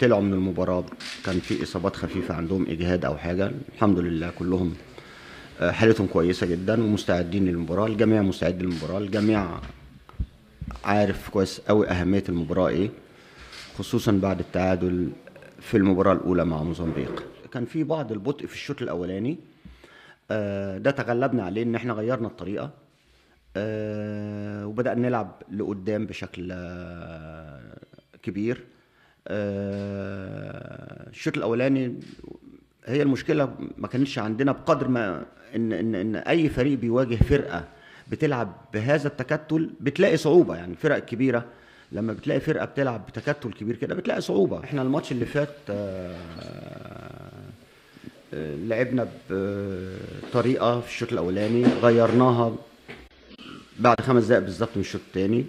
طلعوا من المباراه كان في اصابات خفيفه عندهم اجهاد او حاجه الحمد لله كلهم آه، حالتهم كويسه جدا ومستعدين للمباراه الجميع مستعد للمباراه الجميع عارف كويس قوي اهميه المباراه ايه خصوصا بعد التعادل في المباراه الاولى مع موزمبيق كان في بعض البطء في الشوط الاولاني آه، ده تغلبنا عليه ان احنا غيرنا الطريقه آه، وبدانا نلعب لقدام بشكل كبير آه، الشوط الاولاني هي المشكله ما كانتش عندنا بقدر ما ان ان ان اي فريق بيواجه فرقه بتلعب بهذا التكتل بتلاقي صعوبه يعني الفرق الكبيره لما بتلاقي فرقه بتلعب بتكتل كبير كده بتلاقي صعوبه احنا الماتش اللي فات آه، آه، لعبنا بطريقه في الشوط الاولاني غيرناها بعد خمس دقائق بالظبط من الشوط الثاني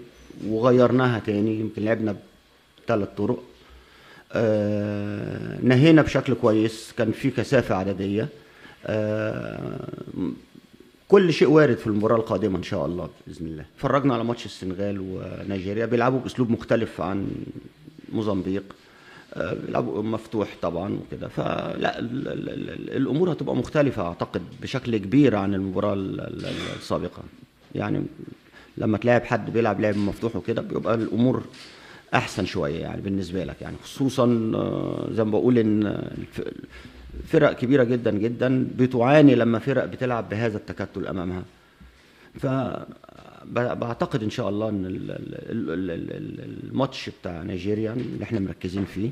وغيرناها تاني يمكن لعبنا بثلاث طرق آه، نهينا بشكل كويس كان في كثافه عدديه آه، كل شيء وارد في المباراه القادمه ان شاء الله باذن الله فرجنا على ماتش السنغال ونيجيريا بيلعبوا باسلوب مختلف عن موزمبيق آه، بيلعبوا مفتوح طبعا وكده فلا الامور هتبقى مختلفه اعتقد بشكل كبير عن المباراه السابقه يعني لما تلاعب حد بيلعب لعب مفتوح وكده بيبقى الامور احسن شويه يعني بالنسبه لك يعني خصوصا آه، زي ما بقول ان آه، فرق كبيره جدا جدا بتعاني لما فرق بتلعب بهذا التكتل امامها ف بعتقد ان شاء الله ان الماتش بتاع نيجيريا اللي احنا مركزين فيه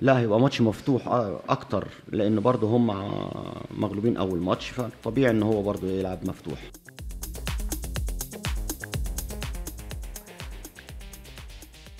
لا هيبقى ماتش مفتوح آه، اكتر لان برضه هم مغلوبين اول ماتش فطبيعي ان هو برضه يلعب مفتوح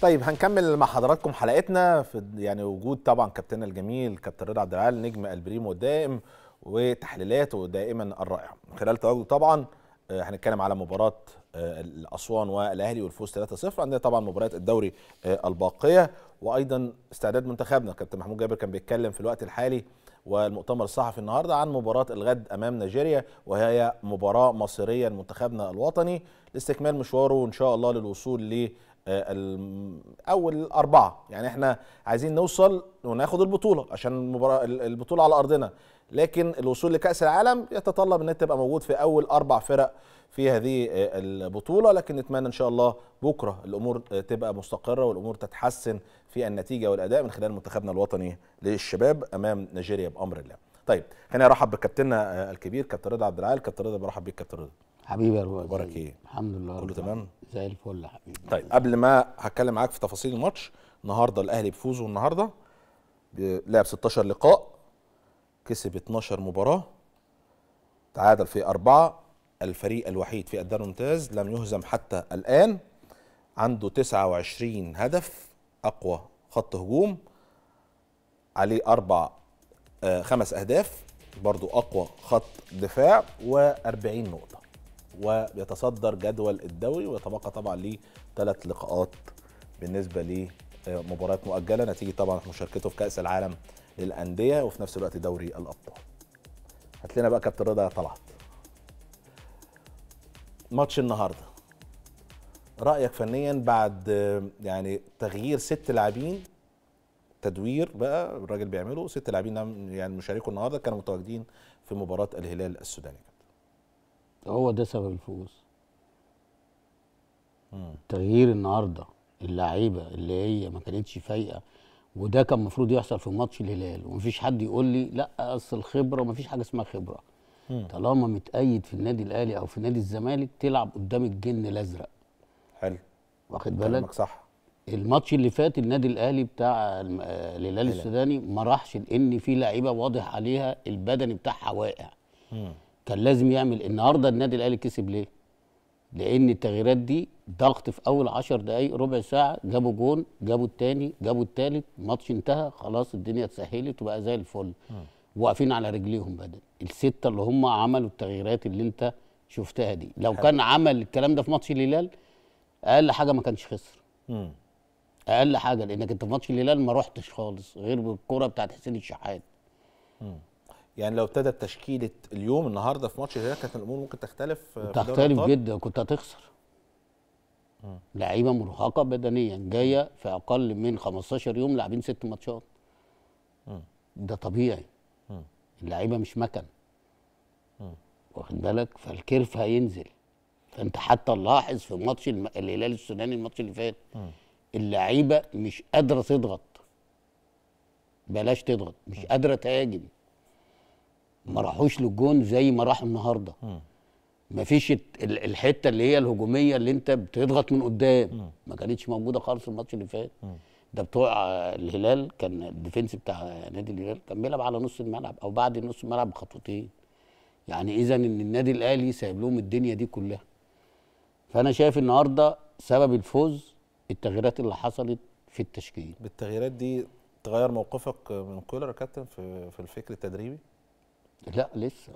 طيب هنكمل مع حضراتكم حلقتنا في يعني وجود طبعا كابتننا الجميل كابتن رضا عبد العال نجم البريمو الدائم وتحليلاته دائما الرائعه من خلال تواجده طبعا آه، هنتكلم على مباراه آه، الاسوان والاهلي والفوز 3-0 عندنا طبعا مباراه الدوري آه، الباقيه وايضا استعداد منتخبنا كابتن محمود جابر كان بيتكلم في الوقت الحالي والمؤتمر الصحفي النهارده عن مباراه الغد امام نيجيريا وهي مباراه مصيريه لمنتخبنا الوطني لاستكمال مشواره ان شاء الله للوصول آه، اول اربعه يعني احنا عايزين نوصل وناخد البطوله عشان المباراه البطوله على ارضنا لكن الوصول لكاس العالم يتطلب ان تبقى موجود في اول اربع فرق في هذه آه، البطوله لكن نتمنى ان شاء الله بكره الامور آه، تبقى مستقره والامور تتحسن في النتيجه والاداء من خلال منتخبنا الوطني للشباب امام نيجيريا بامر الله طيب هنا نرحب بكابتننا الكبير كابتن رضا عبد العال كابتن رضا برحب بك كابتن رضا حبيبي يا رواد اخبارك ايه؟ الحمد لله كله تمام؟ زي الفل يا حبيبي طيب قبل ما هتكلم معاك في تفاصيل الماتش النهارده الاهلي بفوزه النهارده لعب 16 لقاء كسب 12 مباراه تعادل في أربعة الفريق الوحيد في الدوري الممتاز لم يهزم حتى الآن عنده 29 هدف أقوى خط هجوم عليه أربع آه، خمس أهداف برضو أقوى خط دفاع و40 نقطة وبيتصدر جدول الدوري ويتبقى طبعا ليه ثلاث لقاءات بالنسبه لمباراه مؤجله نتيجه طبعا مشاركته في كاس العالم للانديه وفي نفس الوقت دوري الابطال. هات لنا بقى كابتن رضا يا طلعت. ماتش النهارده رايك فنيا بعد يعني تغيير ست لاعبين تدوير بقى الراجل بيعمله ست لاعبين نعم، يعني مشاركوا النهارده كانوا متواجدين في مباراه الهلال السوداني هو ده سبب الفوز تغيير النهارده اللعيبه اللي هي ما كانتش فايقه وده كان المفروض يحصل في ماتش الهلال ومفيش حد يقول لي لا اصل الخبره مفيش حاجه اسمها خبره مم. طالما متأيد في النادي الاهلي او في نادي الزمالك تلعب قدام الجن الازرق حلو واخد بالك صح الماتش اللي فات النادي الاهلي بتاع الهلال السوداني ما راحش لان في لعيبه واضح عليها البدني بتاعها واقع كان لازم يعمل النهارده النادي الاهلي كسب ليه؟ لان التغييرات دي ضغط في اول 10 دقائق ربع ساعه جابوا جون جابوا الثاني جابوا الثالث الماتش انتهى خلاص الدنيا اتسهلت وبقى زي الفل واقفين على رجليهم بدل السته اللي هم عملوا التغييرات اللي انت شفتها دي لو كان عمل الكلام ده في ماتش الهلال اقل حاجه ما كانش خسر اقل حاجه لانك انت في ماتش الهلال ما رحتش خالص غير بالكره بتاعت حسين الشحات يعني لو ابتدت تشكيله اليوم النهارده في ماتش الهلال كانت الامور ممكن تختلف تختلف جدا كنت هتخسر لعيبه مرهقه بدنيا جايه في اقل من 15 يوم لاعبين ست ماتشات ده طبيعي اللعيبه مش مكن واخد بالك فالكيرف هينزل فانت حتى لاحظ في ماتش الهلال السوداني الماتش اللي فات اللعيبه مش قادره تضغط بلاش تضغط مش قادره تهاجم ما راحوش للجون زي ما راحوا النهارده ما فيش الحته اللي هي الهجوميه اللي انت بتضغط من قدام ما كانتش موجوده خالص الماتش اللي فات ده بتوع الهلال كان الديفنس بتاع نادي الهلال كان بيلعب على نص الملعب او بعد نص الملعب بخطوتين يعني اذا ان النادي الاهلي سايب لهم الدنيا دي كلها فانا شايف النهارده سبب الفوز التغييرات اللي حصلت في التشكيل بالتغييرات دي تغير موقفك من كولر كابتن في في الفكر التدريبي لا لسه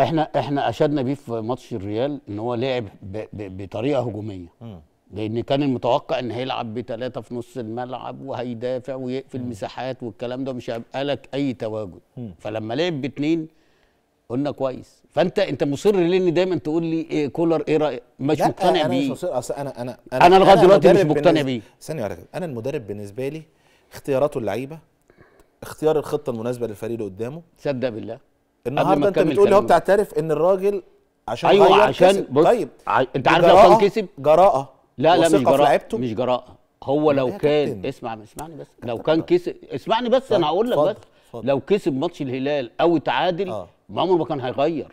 احنا احنا اشدنا بيه في ماتش الريال ان هو لعب بطريقه هجوميه م. لان كان المتوقع ان هيلعب بثلاثه في نص الملعب وهيدافع ويقفل مساحات والكلام ده مش هيبقى لك اي تواجد م. فلما لعب باثنين قلنا كويس فانت انت مصر ليه ان دايما تقول لي إيه كولر ايه رايك مش مقتنع بيه انا مش انا انا انا, أنا لغايه دلوقتي مش مقتنع بيه ثانيه واحده انا المدرب بالنسبه لي اختياراته اللعيبه اختيار الخطه المناسبه للفريق اللي قدامه تصدق بالله النهارده انت بتقول هو بتعترف ان الراجل عشان ايوه عشان بص طيب ع... انت عارف لو كان كسب جراءه لا لا مش جراءه مش جراءه هو لو كان اسمع اسمعني بس لو كان كسب اسمعني بس انا هقول لك بس فضل. لو كسب ماتش الهلال او تعادل آه. عمره ما كان هيغير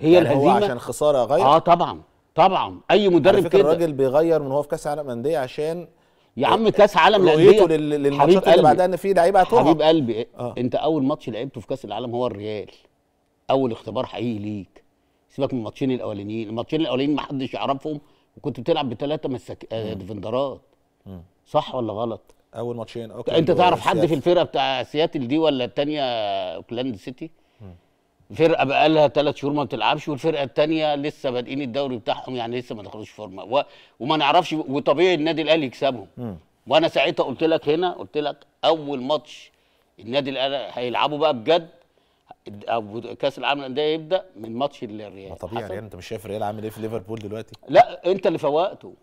هي يعني الهزيمه هو عشان خساره غير اه طبعا طبعا اي مدرب كده الراجل بيغير من هو في كاس العالم للانديه عشان يا عم كاس عالم للانديه للماتشات اللي بعدها ان في لعيبه هتقع حبيب قلبي آه. انت اول ماتش لعبته في كاس العالم هو الريال اول اختبار حقيقي ليك سيبك من الماتشين الاولانيين الماتشين الاولانيين ما حدش يعرفهم وكنت بتلعب بثلاثه مساك آه، ديفندرات صح ولا غلط اول ماتشين اوكي انت تعرف حد في الفرقه بتاع سياتل دي ولا الثانيه اوكلاند سيتي فرقه بقى لها ثلاث شهور ما بتلعبش والفرقه الثانيه لسه بادئين الدوري بتاعهم يعني لسه ما دخلوش فورمه و... وما نعرفش وطبيعي النادي الاهلي يكسبهم م. وانا ساعتها قلت لك هنا قلت لك اول ماتش النادي الاهلي هيلعبوا بقى بجد او كاس العالم للانديه يبدا من ماتش الريال طبيعي يعني انت مش شايف الريال عامل ايه في ليفربول دلوقتي لا انت اللي فوقته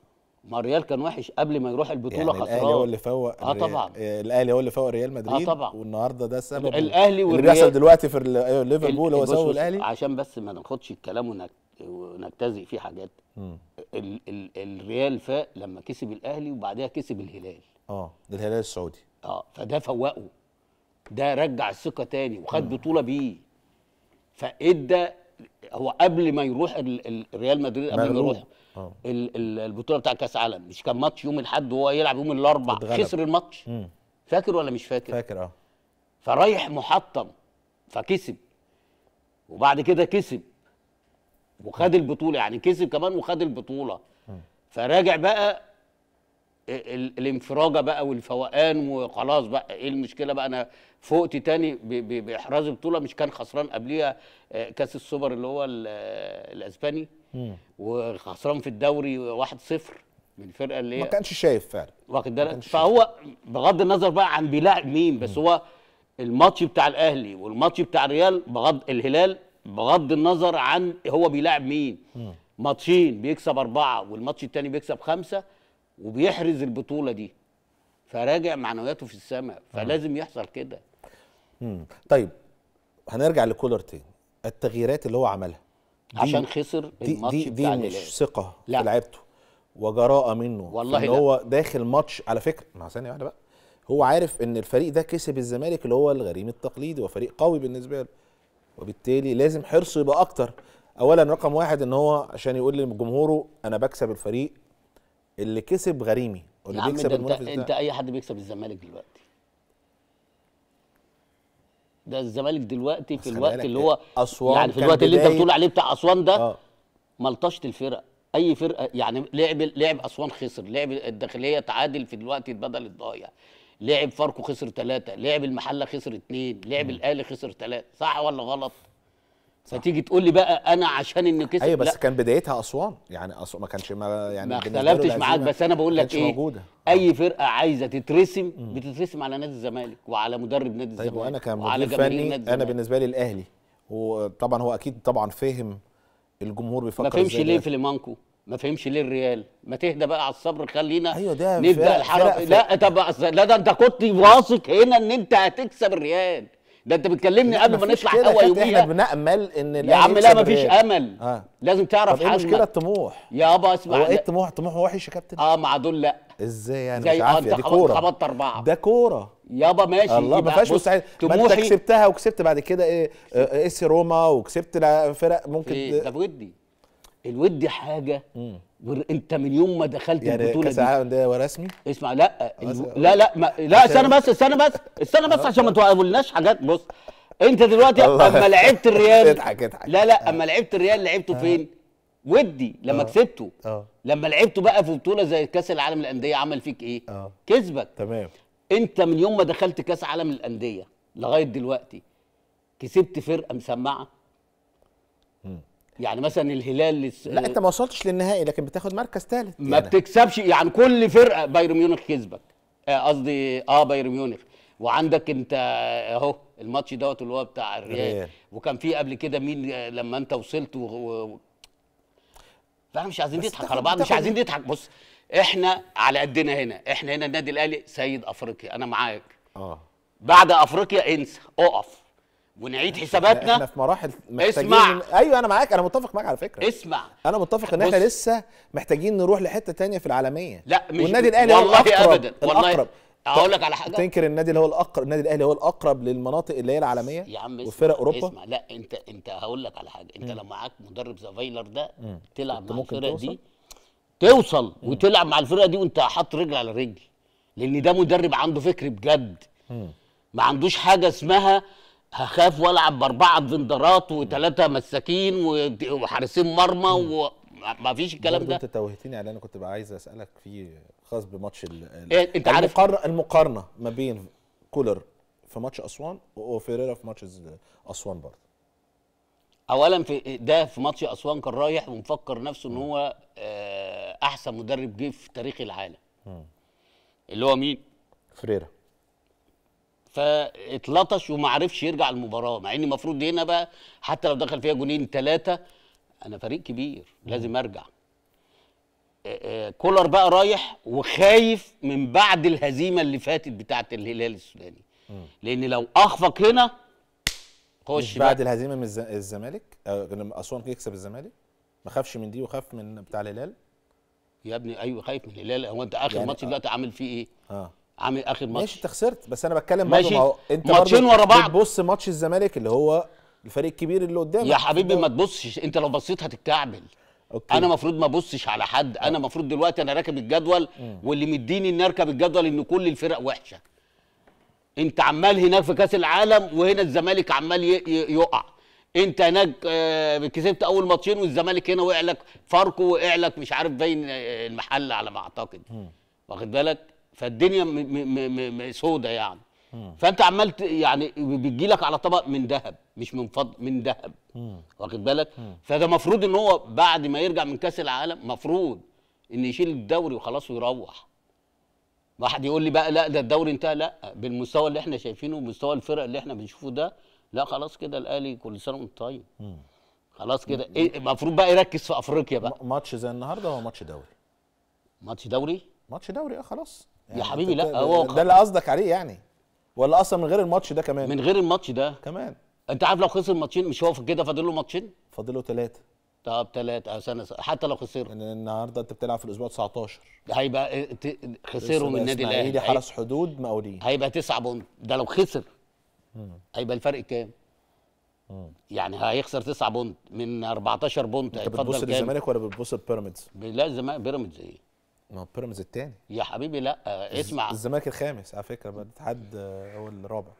ما الريال كان وحش قبل ما يروح البطوله يعني خسران الاهلي هو اللي فوق اه طبعا الاهلي هو اللي فوق ريال مدريد اه طبعا والنهارده ده السبب الاهلي والريال اللي بيحصل دلوقتي في أيوة، ليفربول هو سوى الاهلي عشان بس ما ناخدش الكلام ونك... ونجتزئ فيه حاجات ال... ال... الريال فاق لما كسب الاهلي وبعدها كسب الهلال اه ده الهلال السعودي اه فده فوقه ده رجع الثقه تاني وخد بطوله بيه فادى هو قبل ما يروح ريال مدريد قبل ما يروح اه. البطوله بتاع كاس عالم مش كان ماتش يوم الاحد وهو يلعب يوم الاربع خسر الماتش فاكر ولا مش فاكر فاكر اه فرايح محطم فكسب وبعد كده كسب وخد البطوله يعني كسب كمان وخد البطوله فراجع بقى الانفراجه بقى والفوقان وخلاص بقى ايه المشكله بقى انا فوقت تاني باحراز البطوله مش كان خسران قبليها آه، كاس السوبر اللي هو الاسباني وخسران في الدوري 1-0 من الفرقه اللي ما كانش شايف فعلا واخد بالك فهو بغض النظر بقى عن بيلاعب مين بس هو الماتش بتاع الاهلي والماتش بتاع الريال بغض الهلال بغض النظر عن هو بيلاعب مين ماتشين بيكسب اربعه والماتش الثاني بيكسب خمسه وبيحرز البطوله دي فراجع معنوياته في السماء فلازم يحصل كده طيب هنرجع لكولر تاني التغييرات اللي هو عملها عشان خسر دي الماتش دي, دي بتاع مش للعب. ثقه لا. في لعيبته وجراءه منه والله ان هو داخل ماتش على فكره مع ثانيه واحده بقى هو عارف ان الفريق ده كسب الزمالك اللي هو الغريم التقليدي وفريق قوي بالنسبه له وبالتالي لازم حرصه يبقى اكتر اولا رقم واحد ان هو عشان يقول لجمهوره انا بكسب الفريق اللي كسب غريمي واللي بيكسب انت, انت, انت اي حد بيكسب الزمالك دلوقتي ده الزمالك دلوقتي في الوقت اللي هو أسوان يعني في الوقت اللي انت بتقول عليه بتاع اسوان ده ملطشت آه. ملطشه الفرق اي فرقه يعني لعب لعب اسوان خسر لعب الداخليه تعادل في الوقت بدل الضايع لعب فاركو خسر ثلاثة لعب المحله خسر اثنين لعب الاهلي خسر ثلاثة صح ولا غلط فتيجي تقول لي بقى انا عشان انه كسب ايوه بس لا. كان بدايتها اسوان يعني أسوان ما كانش ما يعني ما اختلفتش معاك بس انا بقول لك ايه موجودة. اي آه. فرقه عايزه تترسم مم. بتترسم على نادي الزمالك وعلى مدرب نادي طيب، الزمالك طيب وانا كمدير فني انا بالنسبه لي الاهلي وطبعا هو اكيد طبعا فهم الجمهور بيفكر ازاي ما فهمش ليه في ليمانكو ما فهمش ليه الريال ما تهدى بقى على الصبر خلينا ايوه ده نبدا الحرب لا طب لا ده انت كنت واثق هنا ان انت هتكسب الريال ده انت بتكلمني قبل ما نطلع هوا يوميا احنا بنامل ان يا عم لا مفيش امل آه. لازم تعرف حاجه المشكله الطموح يابا اسمع هو ايه الطموح الطموح وحش يا كابتن اه مع دول لا ازاي يعني زي مش عافيه دي كوره خبطت اربعه ده كوره يابا ماشي الله ما فيهاش مستحيل طموحي انت كسبتها وكسبت بعد كده ايه اس روما وكسبت فرق ممكن إيه ده بودي الود حاجه انت من يوم ما دخلت يعني البطوله كاس العالم ده ورسمي اسمع لا لا لا ما لا استنى بس استنى بس استنى بس آه. عشان ما تقولناش حاجات بص انت دلوقتي اما لعبت الريال اضحك اضحك لا لا آه. اما لعبت الريال لعبته آه. فين ودي لما كسبته لما لعبته بقى في بطوله زي كاس العالم للانديه عمل فيك ايه كسبك تمام انت من يوم ما دخلت كاس عالم للانديه لغايه دلوقتي كسبت فرقه مسمعه يعني مثلا الهلال لس... لا انت ما وصلتش للنهائي لكن بتاخد مركز ثالث ما يعني. بتكسبش يعني كل فرقه بايرن ميونخ كسبك آه، قصدي اه, آه بايرن ميونخ وعندك انت اهو الماتش دوت اللي هو بتاع الريال وكان في قبل كده مين لما انت وصلت و... و... فاحنا مش عايزين نضحك على بعض مش عايزين نضحك بص احنا على قدنا هنا احنا هنا النادي الاهلي سيد افريقيا انا معاك اه بعد افريقيا انسى اقف ونعيد حساباتنا احنا في مراحل اسمع ايوه انا معاك انا متفق معاك على فكره اسمع انا متفق ان احنا لسه محتاجين نروح لحته تانية في العالميه لا مش والنادي الاهلي هو الاقرب ابدا والله الاقرب هقول لك على حاجه تنكر النادي اللي هو الاقرب النادي الاهلي هو الاقرب للمناطق اللي هي العالميه يا عم اسمع وفرق اوروبا اسمع لا انت انت هقول لك على حاجه انت لو معاك مدرب زي فايلر ده مم. تلعب مع الفرق دي توصل مم. وتلعب مع الفرقه دي وانت حاطط رجل على رجل لان ده مدرب عنده فكر بجد مم. ما عندوش حاجه اسمها هخاف والعب باربعه بندرات وثلاثه مساكين وحارسين مرمى وما فيش الكلام ده انت توهتني على انا كنت بقى عايز اسالك في خاص بماتش ال... إيه انت عارف المقارنه ما بين كولر في ماتش اسوان وفيريرا في ماتش اسوان برضه اولا في ده في ماتش اسوان كان رايح ومفكر نفسه ان هو آه، احسن مدرب جه في تاريخ العالم اللي هو مين فريره فاتلطش وما عرفش يرجع المباراه مع ان المفروض هنا بقى حتى لو دخل فيها جونين ثلاثه انا فريق كبير لازم ارجع آه، آه، كولر بقى رايح وخايف من بعد الهزيمه اللي فاتت بتاعه الهلال السوداني لان لو اخفق هنا خش بعد الهزيمه من الزمالك آه، اسوان يكسب الزمالك ما خافش من دي وخاف من بتاع الهلال يا ابني ايوه خايف من الهلال هو انت اخر يعني ماتش دلوقتي عامل فيه ايه؟ اه عامل اخر ماتش ماشي انت خسرت بس انا بتكلم برضه ما هو انت ماتشين ورا بعض بتبص ماتش الزمالك اللي هو الفريق الكبير اللي قدامك يا حبيبي ما تبصش انت لو بصيت هتتكعبل أوكي. انا المفروض ما ابصش على حد أه. انا المفروض دلوقتي انا راكب الجدول واللي مديني اني اركب الجدول ان كل الفرق وحشه انت عمال هناك في كاس العالم وهنا الزمالك عمال يقع انت هناك آه، كسبت اول ماتشين والزمالك هنا وقع لك فاركو وقع لك مش عارف باين آه، المحل على ما اعتقد واخد بالك فالدنيا م م م سودة يعني فانت عمال يعني بيجي لك على طبق من ذهب مش من فضل من ذهب واخد بالك فده مفروض ان هو بعد ما يرجع من كاس العالم مفروض ان يشيل الدوري وخلاص ويروح واحد يقول لي بقى لا ده الدوري انتهى لا بالمستوى اللي احنا شايفينه ومستوى الفرق اللي احنا بنشوفه ده لا خلاص كده الاهلي كل سنه وانت طيب خلاص كده المفروض إيه بقى يركز في افريقيا بقى ماتش زي النهارده هو ماتش دوري ماتش دوري ماتش دوري اه خلاص يعني يا حبيبي لا هو ده اللي قصدك عليه يعني ولا اصلا من غير الماتش ده كمان من غير الماتش ده كمان انت عارف لو خسر ماتشين مش هو كده فاضل له ماتشين فاضل له ثلاثه طب ثلاثة سنة آه، حتى لو خسروا يعني النهارده انت بتلعب في الاسبوع 19 هيبقى آه، خسروا من النادي الاهلي اسماعيلي حرس حدود مقاولين هيبقى تسع بونت ده لو خسر مم. هيبقى الفرق كام؟ يعني هيخسر 9 بونت من 14 بونت انت بتبص للزمالك ولا بتبص لبيراميدز؟ لا الزمالك بيراميدز ايه؟ ما هو بيراميدز الثاني يا حبيبي لا آه، اسمع الزمالك الخامس على فكره بقى الاتحاد هو الرابع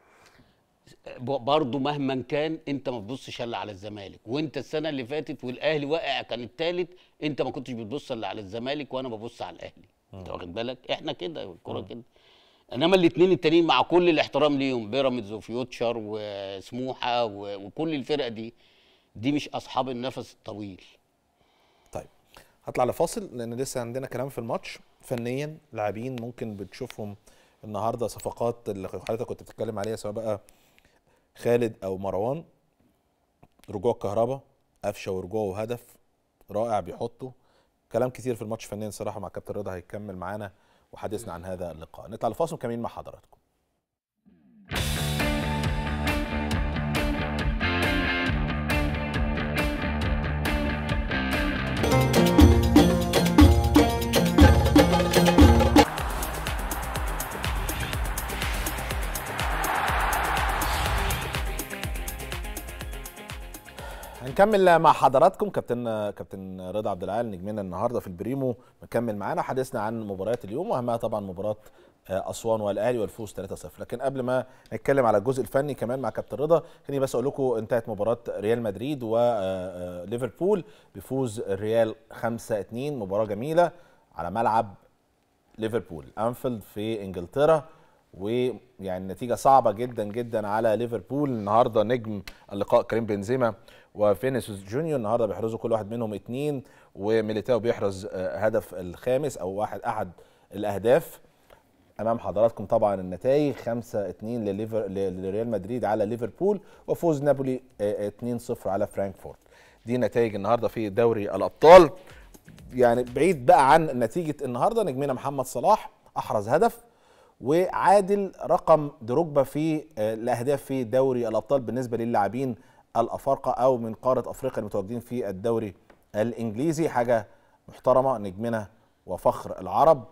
برضه مهما كان انت ما بتبصش الا على الزمالك وانت السنه اللي فاتت والاهلي واقع كان الثالث انت ما كنتش بتبص الا على الزمالك وانا ببص على الاهلي انت واخد بالك احنا كده الكوره كده انما الاثنين التانيين مع كل الاحترام ليهم بيراميدز وفيوتشر وسموحه وكل الفرقه دي دي مش اصحاب النفس الطويل هطلع لفاصل لان لسه عندنا كلام في الماتش فنيا لاعبين ممكن بتشوفهم النهارده صفقات اللي حضرتك كنت بتتكلم عليها سواء بقى خالد او مروان رجوع الكهرباء قفشه ورجوعه وهدف رائع بيحطه كلام كتير في الماتش فنيا صراحه مع كابتن رضا هيكمل معانا وحديثنا عن هذا اللقاء نطلع لفاصل كمان مع حضراتكم نكمل مع حضراتكم كابتن كابتن رضا عبد العال نجمنا النهارده في البريمو مكمل معانا حديثنا عن مباريات اليوم واهمها طبعا مباراه آه، اسوان والاهلي والفوز 3-0 لكن قبل ما نتكلم على الجزء الفني كمان مع كابتن رضا خليني بس اقول لكم انتهت مباراه ريال مدريد وليفربول آه، آه، بفوز الريال 5-2 مباراه جميله على ملعب ليفربول انفيلد في انجلترا ويعني نتيجه صعبه جدا جدا على ليفربول النهارده نجم اللقاء كريم بنزيما وفينيسيوس جونيور النهارده بيحرزوا كل واحد منهم اثنين وميليتاو بيحرز آه، هدف الخامس او واحد احد الاهداف امام حضراتكم طبعا النتائج 5 2 لليفر لريال مدريد على ليفربول وفوز نابولي 2 آه، 0 آه، على فرانكفورت دي نتائج النهارده في دوري الابطال يعني بعيد بقى عن نتيجه النهارده نجمنا محمد صلاح احرز هدف وعادل رقم دروجبا في الاهداف في دوري الابطال بالنسبه للاعبين الافارقه او من قاره افريقيا المتواجدين في الدوري الانجليزي حاجه محترمه نجمنا وفخر العرب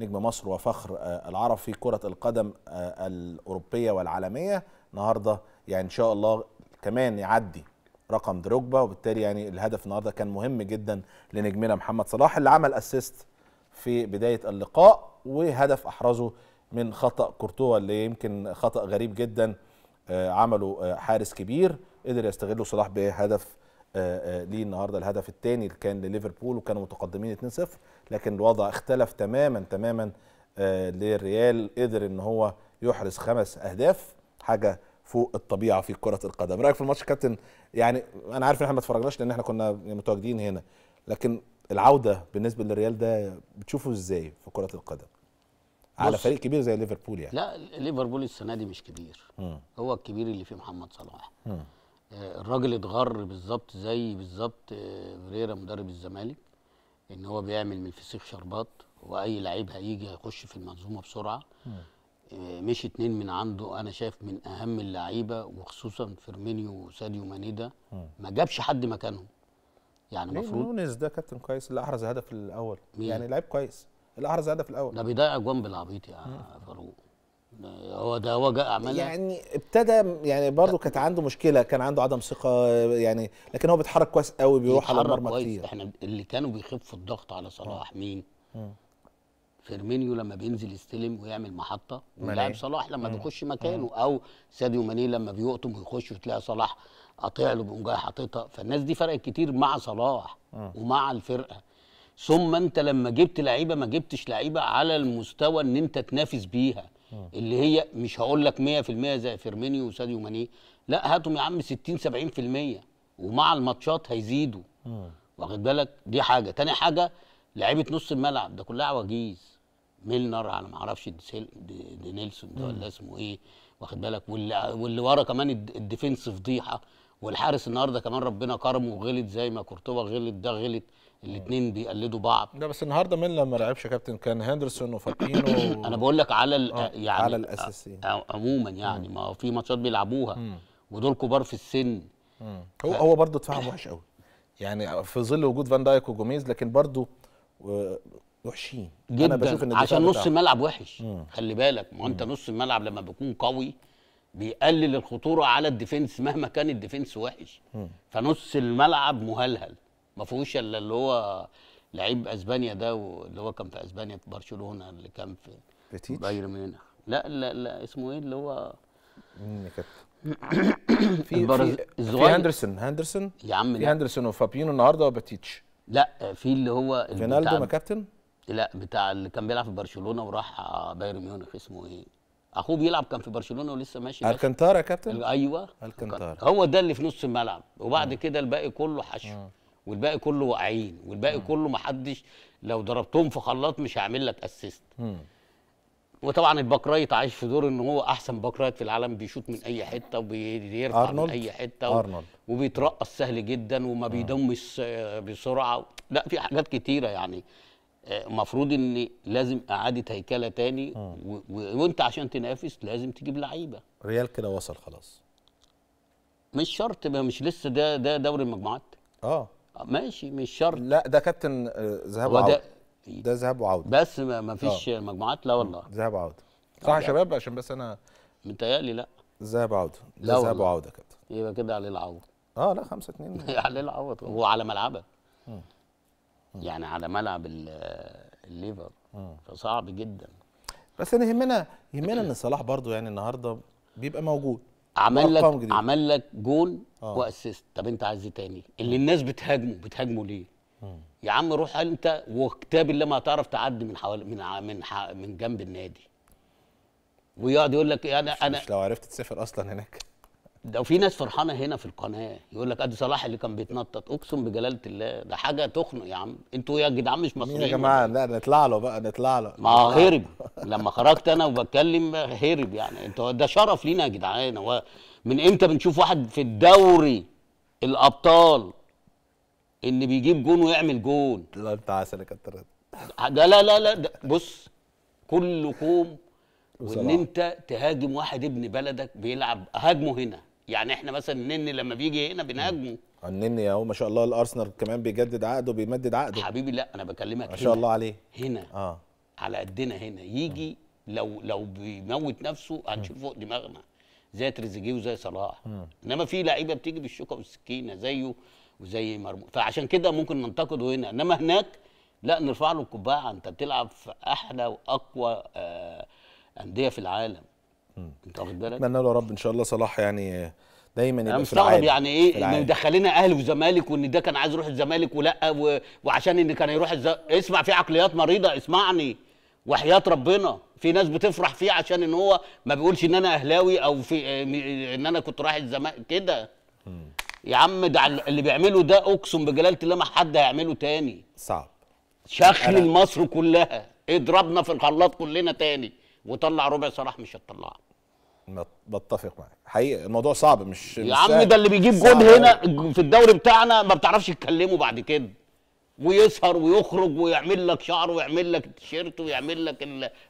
نجم مصر وفخر آه، العرب في كره القدم آه، الاوروبيه والعالميه النهارده يعني ان شاء الله كمان يعدي رقم دروجبا وبالتالي يعني الهدف النهارده كان مهم جدا لنجمنا محمد صلاح اللي عمل اسيست في بدايه اللقاء وهدف احرزه من خطا كورتوا اللي يمكن خطا غريب جدا آه، عمله حارس كبير قدر يستغله صلاح بهدف آه، آه، ليه النهارده الهدف الثاني اللي كان لليفربول وكانوا متقدمين 2-0 لكن الوضع اختلف تماما تماما آه، للريال قدر ان هو يحرز خمس اهداف حاجه فوق الطبيعه في كره القدم رايك في الماتش كابتن يعني انا عارف ان احنا ما اتفرجناش لان احنا كنا متواجدين هنا لكن العوده بالنسبه للريال ده بتشوفه ازاي في كره القدم على فريق كبير زي ليفربول يعني لا ليفربول السنه دي مش كبير م. هو الكبير اللي فيه محمد صلاح م. الراجل اتغر بالظبط زي بالظبط آه، فيريرا مدرب الزمالك ان هو بيعمل من الفسيخ شربات واي لعيب هيجي هيخش في المنظومه بسرعه آه، مش اتنين من عنده انا شايف من اهم اللعيبه وخصوصا فيرمينيو وساديو ماني ده ما جابش حد مكانهم يعني المفروض نونيز ده كابتن كويس اللي احرز هدف الاول مين؟ يعني لعيب كويس اللي احرز هدف الاول ده بيضيع اجوان بالعبيط يا فاروق هو ده هو جاء عملها يعني ابتدى يعني برضه كانت عنده مشكله كان عنده عدم ثقه يعني لكن هو بيتحرك كويس قوي بيروح على المرمى كتير احنا اللي كانوا بيخفوا الضغط على صلاح آه. مين؟ آه. فيرمينيو لما بينزل يستلم ويعمل محطه ولاعب صلاح لما مم. بيخش مكانه مم. او ساديو ماني لما بيقطم ويخش وتلاقي صلاح قاطع له بيقوم جاي حاططها فالناس دي فرقت كتير مع صلاح مم. آه. ومع الفرقه ثم انت لما جبت لعيبه ما جبتش لعيبه على المستوى ان انت تنافس بيها آه. اللي هي مش هقول لك 100% زي فيرمينيو وساديو ماني لا هاتهم يا عم 60 70% ومع الماتشات هيزيدوا آه. واخد بالك دي حاجه تاني حاجه لعيبه نص الملعب ده كلها عواجيز ميلنر على ما اعرفش دي نيلسون ده آه. ولا اسمه ايه واخد بالك واللي, واللي ورا كمان الديفنس فضيحه والحارس النهارده كمان ربنا كرمه وغلط زي ما كورتوبا غلط ده غلط الاثنين بيقلدوا بعض لا بس النهارده مين لما لعبش كابتن كان هندرسون وفاكينو و... انا بقول لك على آه، يعني على الاساسيين آه، آه، عموما يعني ما في ماتشات بيلعبوها ودول كبار في السن ف... هو هو برضه دفاعهم وحش قوي يعني في ظل وجود فان دايك وجوميز لكن برضه وحشين جدا أنا بشوف إن عشان نص الملعب وحش مم. خلي بالك ما انت نص الملعب لما بيكون قوي بيقلل الخطوره على الديفنس مهما كان الديفنس وحش مم. فنص الملعب مهلهل ما فيهوش الا اللي هو لعيب اسبانيا ده اللي هو كان في اسبانيا في برشلونه اللي كان في بايرن ميونخ لا لا لا اسمه ايه اللي هو في في, في هاندرسون هاندرسون يا عم في هاندرسون وفابينو النهارده وباتيتش لا في اللي هو رينالدو ما كابتن لا بتاع اللي كان بيلعب في برشلونه وراح بايرن ميونخ اسمه ايه اخوه بيلعب كان في برشلونه ولسه ماشي الكانتارا يا كابتن ايوه الكانتارا هو ده اللي في نص الملعب وبعد كده الباقي كله حشو والباقي كله واقعين والباقي م. كله محدش لو ضربتهم في خلاط مش هعمل لك اسيست وطبعا الباك رايت عايش في دور ان هو احسن باك رايت في العالم بيشوط من اي حته وبيرفع من اي حته أرنولد. وبيترقص سهل جدا وما بيدمش بسرعه لا في حاجات كتيره يعني المفروض آه، ان لازم اعاده هيكله تاني و... وانت عشان تنافس لازم تجيب لعيبه ريال كده وصل خلاص مش شرط مش لسه ده ده دوري المجموعات اه آه، ماشي مش شرط لا ده كابتن آه، ذهاب وعوده ده ذهاب وعوده بس ما آه. فيش أوه. مجموعات لا والله ذهاب وعوده صح يا شباب عشان بس انا متهيألي لا ذهاب وعوده لا ذهاب وعوده يا كابتن يبقى كده علي العوض اه لا 5 2 علي العوض هو على ملعبك يعني على ملعب الليفر فصعب جدا بس انا يهمنا يهمنا ان صلاح برضو يعني النهارده بيبقى موجود عمل لك عمل لك جون آه. واسيست طب انت عايز ايه تاني اللي الناس بتهاجمه بتهاجمه ليه مم. يا عم روح انت وكتاب الله ما هتعرف تعدي من حوالي من من من جنب النادي ويقعد يقول لك انا يعني مش انا مش لو عرفت تسافر اصلا هناك ده في ناس فرحانه هنا في القناه يقول لك ادي صلاح اللي كان بيتنطط اقسم بجلاله الله ده حاجه تخنق يا عم انتوا يا جدعان مش مصريين يا جماعه لا نطلع له بقى نطلع له ما هرب لما خرجت انا وبتكلم هرب يعني انتوا ده شرف لينا يا جدعان هو من امتى بنشوف واحد في الدوري الابطال ان بيجيب جون ويعمل جون لا انت عسل يا كابتن ده لا لا لا ده بص كلكم وان انت تهاجم واحد ابن بلدك بيلعب هاجمه هنا يعني احنا مثلا النني لما بيجي هنا بنهاجمه النني اهو ما شاء الله الارسنال كمان بيجدد عقده بيمدد عقده حبيبي لا انا بكلمك ما شاء الله عليه هنا اه على قدنا هنا يجي م. لو لو بيموت نفسه هنشيل فوق دماغنا زي تريزيجيه وزي صلاح انما في لعيبه بتيجي بالشوكه والسكينه زيه وزي مرموش فعشان كده ممكن ننتقده هنا انما هناك لا نرفع له القبعه انت بتلعب في احلى واقوى آه، انديه في العالم انت واخد بالك اتمنى له يا رب ان شاء الله صلاح يعني دايما يبقى مستغرب يعني ايه ان مدخلين اهلي وزمالك وان ده كان عايز يروح الزمالك ولا و... وعشان ان كان يروح الز... اسمع في عقليات مريضه اسمعني وحياه ربنا في ناس بتفرح فيه عشان ان هو ما بيقولش ان انا اهلاوي او في ان انا كنت رايح الزمالك كده يا عم ده اللي بيعمله ده اقسم بجلاله الله ما حد هيعمله تاني صعب شخل مصر كلها اضربنا في الخلاط كلنا تاني وطلع ربع صلاح مش هتطلعه بتفق معاك حقيقي الموضوع صعب مش يا عم ده اللي بيجيب جون هنا في الدوري بتاعنا ما بتعرفش تكلمه بعد كده ويسهر ويخرج ويعمل لك شعره ويعمل لك تيشيرت ويعمل لك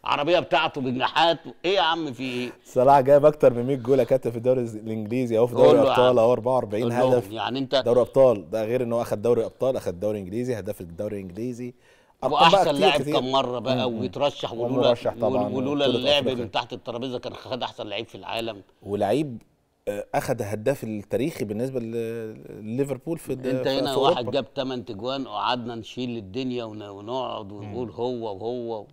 العربيه بتاعته بجناحات ايه يا عم في ايه؟ صلاح جايب اكتر من 100 جول كاتب في الدوري الانجليزي اهو في دوري الابطال اهو 44 هدف يعني انت دوري ابطال ده غير ان هو اخد دوري ابطال اخد دوري انجليزي هداف الدوري الانجليزي واحسن لاعب كم مره بقى ويترشح ولولا ولولا اللعب من تحت الترابيزه كان خد احسن لعيب في العالم ولعيب آه، اخذ هداف التاريخي بالنسبه لليفربول في انت هنا في واحد جاب 8 تجوان وقعدنا نشيل الدنيا ونقعد ونقول هو وهو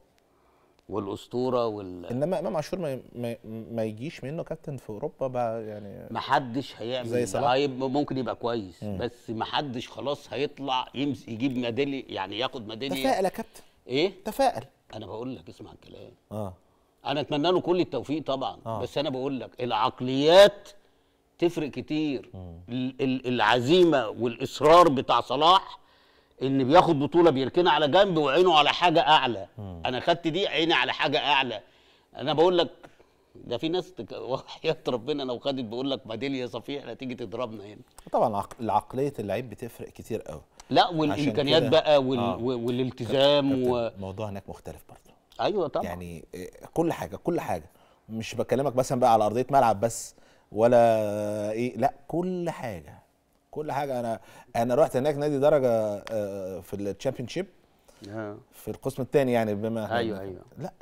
والاسطوره وال انما امام عاشور ما, ما, ما يجيش منه كابتن في اوروبا بقى يعني ما حدش هيعمل زي صلاح هيبقى ممكن يبقى كويس مم. بس ما حدش خلاص هيطلع يمس يجيب ميدالي يعني ياخد ميدالي تفائل يا كابتن ايه تفائل انا بقول لك اسمع الكلام اه انا اتمنى له كل التوفيق طبعا آه. بس انا بقول لك العقليات تفرق كتير العزيمه والاصرار بتاع صلاح ان بياخد بطوله بيركنها على جنب وعينه على حاجه اعلى م. انا خدت دي عيني على حاجه اعلى انا بقول لك ده في ناس تك... وحياه ربنا لو خدت بقول لك ميداليه صفيح لا تيجي تضربنا هنا طبعا العقليه اللعيب بتفرق كتير قوي لا والامكانيات بقى وال... آه. والالتزام كابتن و... الموضوع هناك مختلف برضه ايوه طبعا يعني آه، كل حاجه كل حاجه مش بكلمك مثلا بقى على ارضيه ملعب بس ولا ايه لا كل حاجه كل حاجه انا انا رحت هناك نادي درجه آه، في الشامبيون شيب في القسم الثاني يعني بما ايوه ايوه لا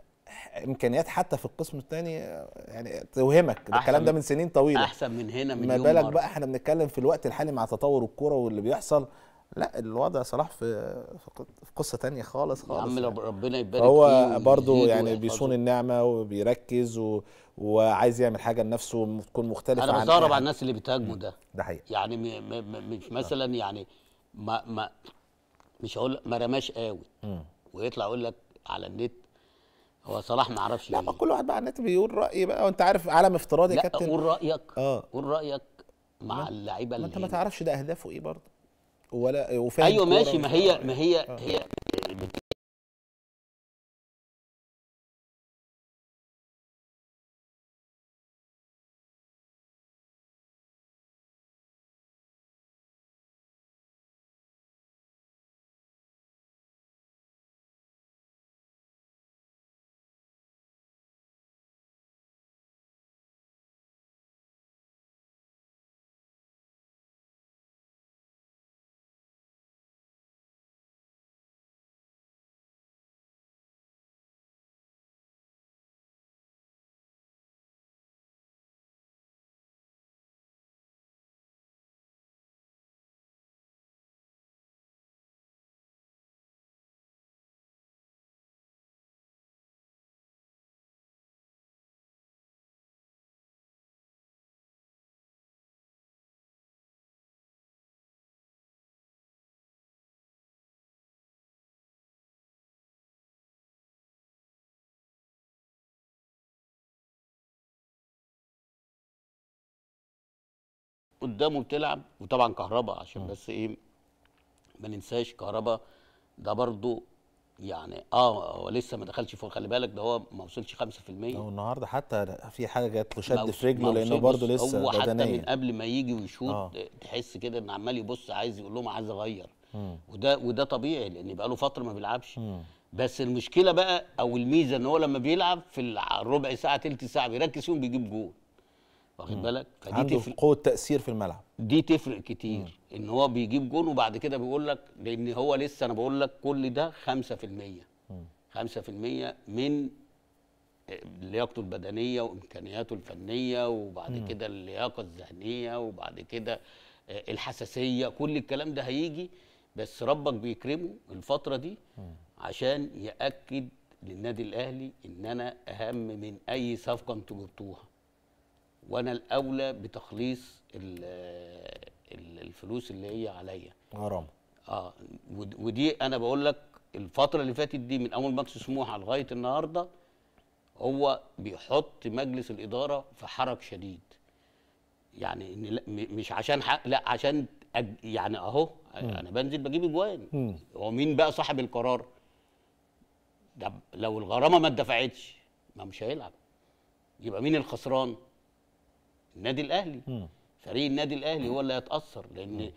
امكانيات حتى في القسم الثاني آه، يعني توهمك الكلام ده من سنين طويله احسن من هنا من ما بالك بقى احنا بنتكلم في الوقت الحالي مع تطور الكوره واللي بيحصل لا الوضع صلاح في في قصه تانية خالص خالص يا عم يعني. ربنا يبارك هو برضه يعني بيصون النعمه وبيركز و وعايز يعمل حاجه لنفسه تكون مختلفه انا بستغرب عن الناس اللي بتهاجمه ده ده حقيقي يعني مش آه. مثلا يعني ما ما مش هقول ما رماش قوي ويطلع يقول لك على النت هو صلاح ما عرفش لا ما كل واحد بقى على النت بيقول راي بقى وانت عارف عالم افتراضي يا كابتن قول رايك اه قول رايك مع اللعيبه اللي انت ما تعرفش ده اهدافه ايه برضه ولا وفاهم ايوه ماشي ما هي ما هي آه. هي قدامه بتلعب وطبعا كهربا عشان م. بس ايه ما ننساش كهربا ده برضو يعني اه هو لسه ما دخلش فوق خلي بالك ده هو ما وصلش 5% هو النهارده حتى في حاجه جات له شد في رجله لانه برضه لسه هو حتى بدنية. من قبل ما يجي ويشوط آه. تحس كده ان عمال يبص عايز يقول لهم عايز اغير وده وده طبيعي لان بقى له فتره ما بيلعبش م. بس المشكله بقى او الميزه ان هو لما بيلعب في الربع ساعه ثلث ساعه بيركز فيهم بيجيب جول واخد بالك فدي عنده تفرق قوه تاثير في الملعب دي تفرق كتير مم. ان هو بيجيب جون وبعد كده بيقول لك لان هو لسه انا بقول لك كل ده 5% مم. 5% من آه، لياقته البدنيه وامكانياته الفنيه وبعد مم. كده اللياقه الذهنيه وبعد كده آه، الحساسيه كل الكلام ده هيجي بس ربك بيكرمه الفتره دي عشان ياكد للنادي الاهلي ان انا اهم من اي صفقه انتوا جبتوها وانا الاولى بتخليص الفلوس اللي هي عليا غرامه اه ودي انا بقول لك الفتره اللي فاتت دي من اول ماتش سموحه لغايه النهارده هو بيحط مجلس الاداره في حرج شديد يعني إن مش عشان حق لا عشان يعني اهو انا بنزل بجيب اجوان هو مين بقى صاحب القرار ده لو الغرامه ما اتدفعتش ما مش هيلعب يبقى مين الخسران النادي الاهلي م. فريق النادي الاهلي هو اللي هيتاثر لان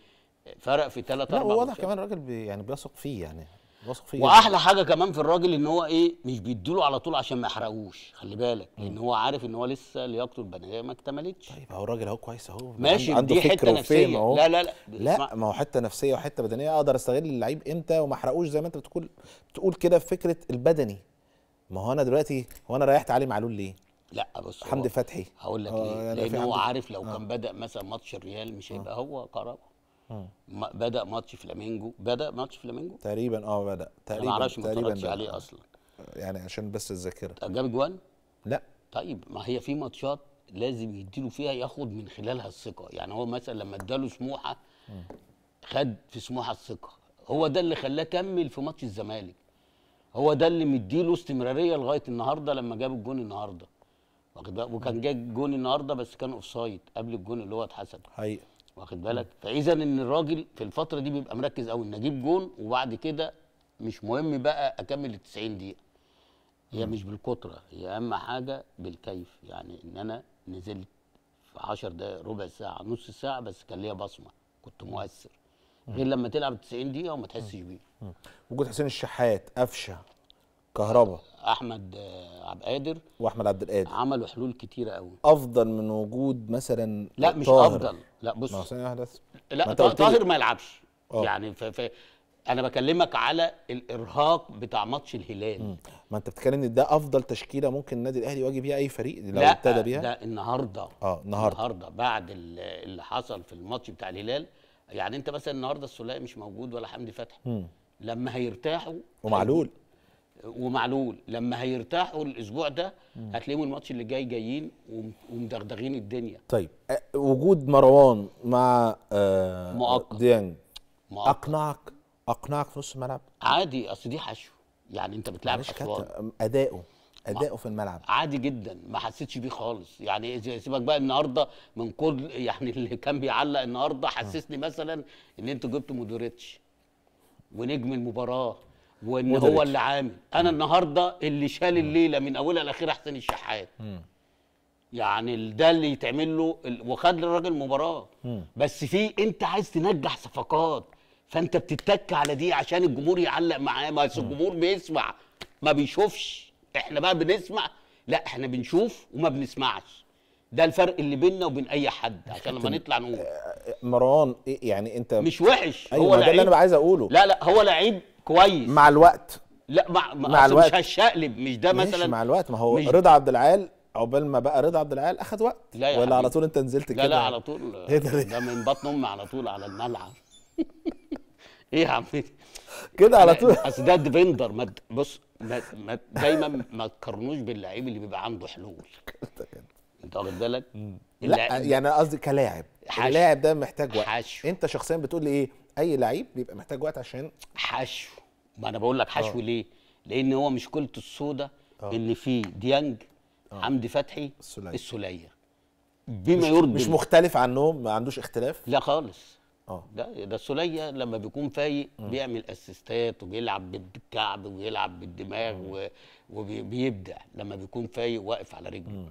فرق في ثلاث اربع لا واضح كمان الراجل بي يعني بيثق فيه يعني بيثق فيه واحلى جدا. حاجه كمان في الراجل ان هو ايه مش بيديله على طول عشان ما يحرقوش خلي بالك لان هو عارف ان هو لسه لياقته البدنيه ما اكتملتش طيب هو الراجل اهو كويس اهو ماشي عنده دي حته نفسيه أهو. لا لا لا لا ما هو حته نفسيه وحته بدنيه اقدر استغل اللعيب امتى وما احرقوش زي ما انت بتقول بتقول كده فكره البدني ما هو انا دلوقتي هو انا ريحت علي معلول ليه؟ لا بص حمدي فتحي هقول لك ليه آه، يعني لان هو عارف لو آه. كان بدا مثلا ماتش الريال مش هيبقى آه. هو كهربا آه. ما بدا ماتش فلامينجو بدا ماتش فلامينجو تقريبا اه بدا تقريبا ما اعرفش ما عليه آه. اصلا يعني عشان بس الذاكره جاب جوان لا طيب ما هي في ماتشات لازم يديله فيها ياخد من خلالها الثقه يعني هو مثلا لما اداله سموحه خد في سموحه الثقه هو ده اللي خلاه كمل في ماتش الزمالك هو ده اللي مديله استمراريه لغايه النهارده لما جاب الجون النهارده واخد بالك وكان جاي جون النهارده بس كان اوف سايد قبل الجون اللي هو اتحسب حقيقي واخد بالك فاذا ان الراجل في الفتره دي بيبقى مركز قوي ان اجيب جون وبعد كده مش مهم بقى اكمل ال 90 دقيقه هي مش بالكتره هي اهم حاجه بالكيف يعني ان انا نزلت في 10 دقائق ربع ساعه نص ساعه بس كان ليا بصمه كنت مؤثر غير لما تلعب 90 دقيقه وما تحسش بيه وجود حسين الشحات قفشه كهربا احمد آه، عبد القادر واحمد عبد القادر عملوا حلول كتيره قوي افضل من وجود مثلا لا مش طاهر. افضل لا بص ما لا طاهر ما يلعبش أوه. يعني ف... ف... انا بكلمك على الارهاق بتاع ماتش الهلال مم. ما انت بتتكلم ان ده افضل تشكيله ممكن النادي الاهلي يواجه بيها اي فريق لو ابتدى بيها لا النهارده اه النهارده النهارده بعد اللي حصل في الماتش بتاع الهلال يعني انت مثلا النهارده السوليه مش موجود ولا حمدي فتحي لما هيرتاحوا ومعلول ومعلول لما هيرتاحوا الاسبوع ده هتلاقيهم الماتش اللي جاي جايين ومدغدغين الدنيا طيب وجود مروان مع آه مؤقت ديانج مؤقت. اقنعك اقنعك في نص الملعب عادي اصل دي حشو يعني انت بتلعب اشوار اداؤه اداؤه في الملعب عادي جدا ما حسيتش بيه خالص يعني إيه، سيبك بقى النهارده من كل يعني اللي كان بيعلق النهارده آه. حسسني مثلا ان انتوا جبتوا مودريتش ونجم المباراه وان هو اللي عامل انا النهارده اللي شال الليله من اولها لاخرها حسين الشحات يعني ده اللي يتعمل له وخد للراجل مباراه بس في انت عايز تنجح صفقات فانت بتتك على دي عشان الجمهور يعلق معاه ما الجمهور بيسمع ما بيشوفش احنا بقى بنسمع لا احنا بنشوف وما بنسمعش ده الفرق اللي بيننا وبين اي حد عشان لما نطلع نقول مروان إيه يعني انت مش وحش أيوة هو ده اللي انا عايز اقوله لا لا هو لعيب كويس مع الوقت لا مع, مع الوقت مش هشقلب مش ده مثلا مش مع الوقت ما هو رضا عبد العال عقبال ما بقى رضا عبد العال اخد وقت لا يا ولا على طول انت نزلت كده لا لا على طول إيه ده, من بطن امي على طول على الملعب ايه يا عم كده على طول اصل ده ديفندر بص ما دايما ما تقارنوش باللعيب اللي بيبقى عنده حلول انت واخد بالك لا يعني قصدي كلاعب اللاعب ده محتاج وقت حشو. انت شخصيا بتقول لي ايه اي لعيب بيبقى محتاج وقت عشان حشو ما انا بقول لك حشو أوه. ليه لان هو مشكلته السوداء آه. ان في ديانج أوه. حمدي فتحي السلية السلية بما مش يرضي مش مختلف عنهم ما عندوش اختلاف لا خالص اه ده ده السلية لما بيكون فايق م. بيعمل اسيستات وبيلعب بالكعب وبيلعب بالدماغ وبيبدع لما بيكون فايق واقف على رجله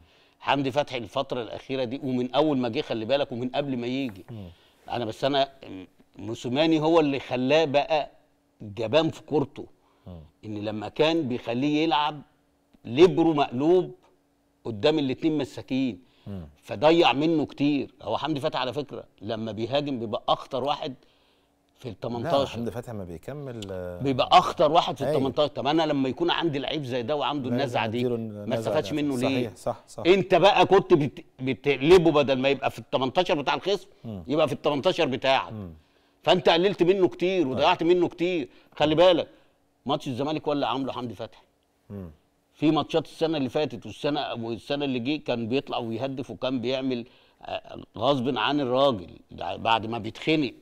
حمدي فتحي الفتره الاخيره دي ومن اول ما جه خلي بالك ومن قبل ما يجي انا بس انا موسيماني هو اللي خلاه بقى جبان في كورته ان لما كان بيخليه يلعب ليبرو مقلوب قدام الاثنين مساكين فضيع منه كتير هو حمدي فتحي على فكره لما بيهاجم بيبقى اخطر واحد في ال 18 لا حمدي فتحي ما بيكمل آه، بيبقى اخطر واحد في أيوه. ال 18 طب انا لما يكون عندي لعيب زي ده وعنده النزعه دي ما استفادش منه صحيح ليه؟ صح صح انت بقى كنت بت... بتقلبه بدل ما يبقى في ال 18 بتاع الخصم يبقى في ال 18 بتاعك فانت قللت منه كتير وضيعت أيوه. منه كتير خلي بالك ماتش الزمالك ولا عامله حمدي فتحي في ماتشات السنه اللي فاتت والسنه والسنه اللي جه كان بيطلع ويهدف وكان بيعمل آه، غصب عن الراجل بعد ما بيتخنق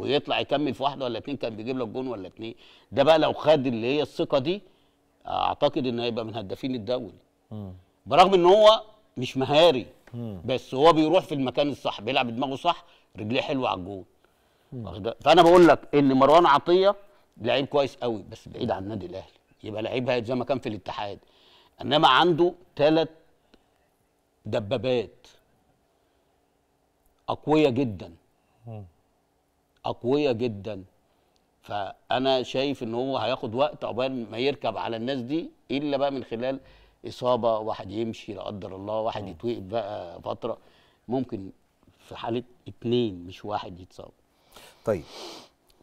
ويطلع يكمل في واحده ولا اتنين كان بيجيب لك جون ولا اتنين ده بقى لو خد اللي هي الثقه دي اعتقد انه هيبقى من هدافين الدوري برغم ان هو مش مهاري بس هو بيروح في المكان الصح بيلعب دماغه صح رجليه حلوه على الجون فانا بقول لك ان مروان عطيه لعيب كويس قوي بس بعيد عن النادي الاهلي يبقى لعيب زي ما كان في الاتحاد انما عنده ثلاث دبابات اقوياء جدا اقوياء جدا فانا شايف ان هو هياخد وقت عقبال ما يركب على الناس دي الا بقى من خلال اصابه واحد يمشي لا قدر الله واحد يتوقف بقى فتره ممكن في حاله اتنين مش واحد يتصاب طيب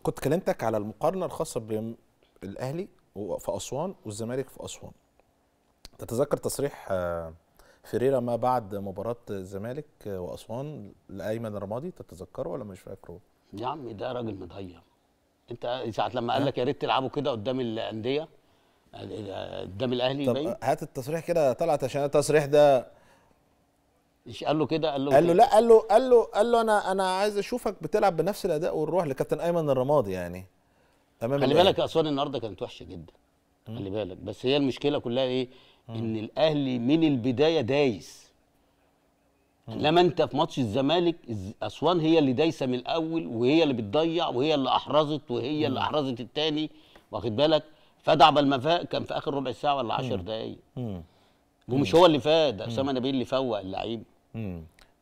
كنت كلمتك على المقارنه الخاصه بين الاهلي في اسوان والزمالك في اسوان تتذكر تصريح آه، فيريرا ما بعد مباراه الزمالك آه، واسوان لايمن الرمادي تتذكره ولا مش فاكره يا عم ده راجل مضيع انت ساعه لما قال لك يا ريت تلعبوا كده قدام الانديه قدام الاهلي طب هات التصريح كده طلعت عشان التصريح ده مش قال له كده قال له قال له لا قال له قال له قال له انا انا عايز اشوفك بتلعب بنفس الاداء والروح لكابتن ايمن الرمادي يعني تمام خلي بالك اسوان النهارده كانت وحشه جدا خلي بالك بس هي المشكله كلها ايه ان الاهلي من البدايه دايس لما انت في ماتش الزمالك اسوان هي اللي دايسه من الاول وهي اللي بتضيع وهي اللي احرزت وهي اللي احرزت الثاني واخد بالك فدع المفاء كان في اخر ربع ساعه ولا 10 دقائق ومش هو اللي فاد اسامه نبيل اللي فوق اللعيب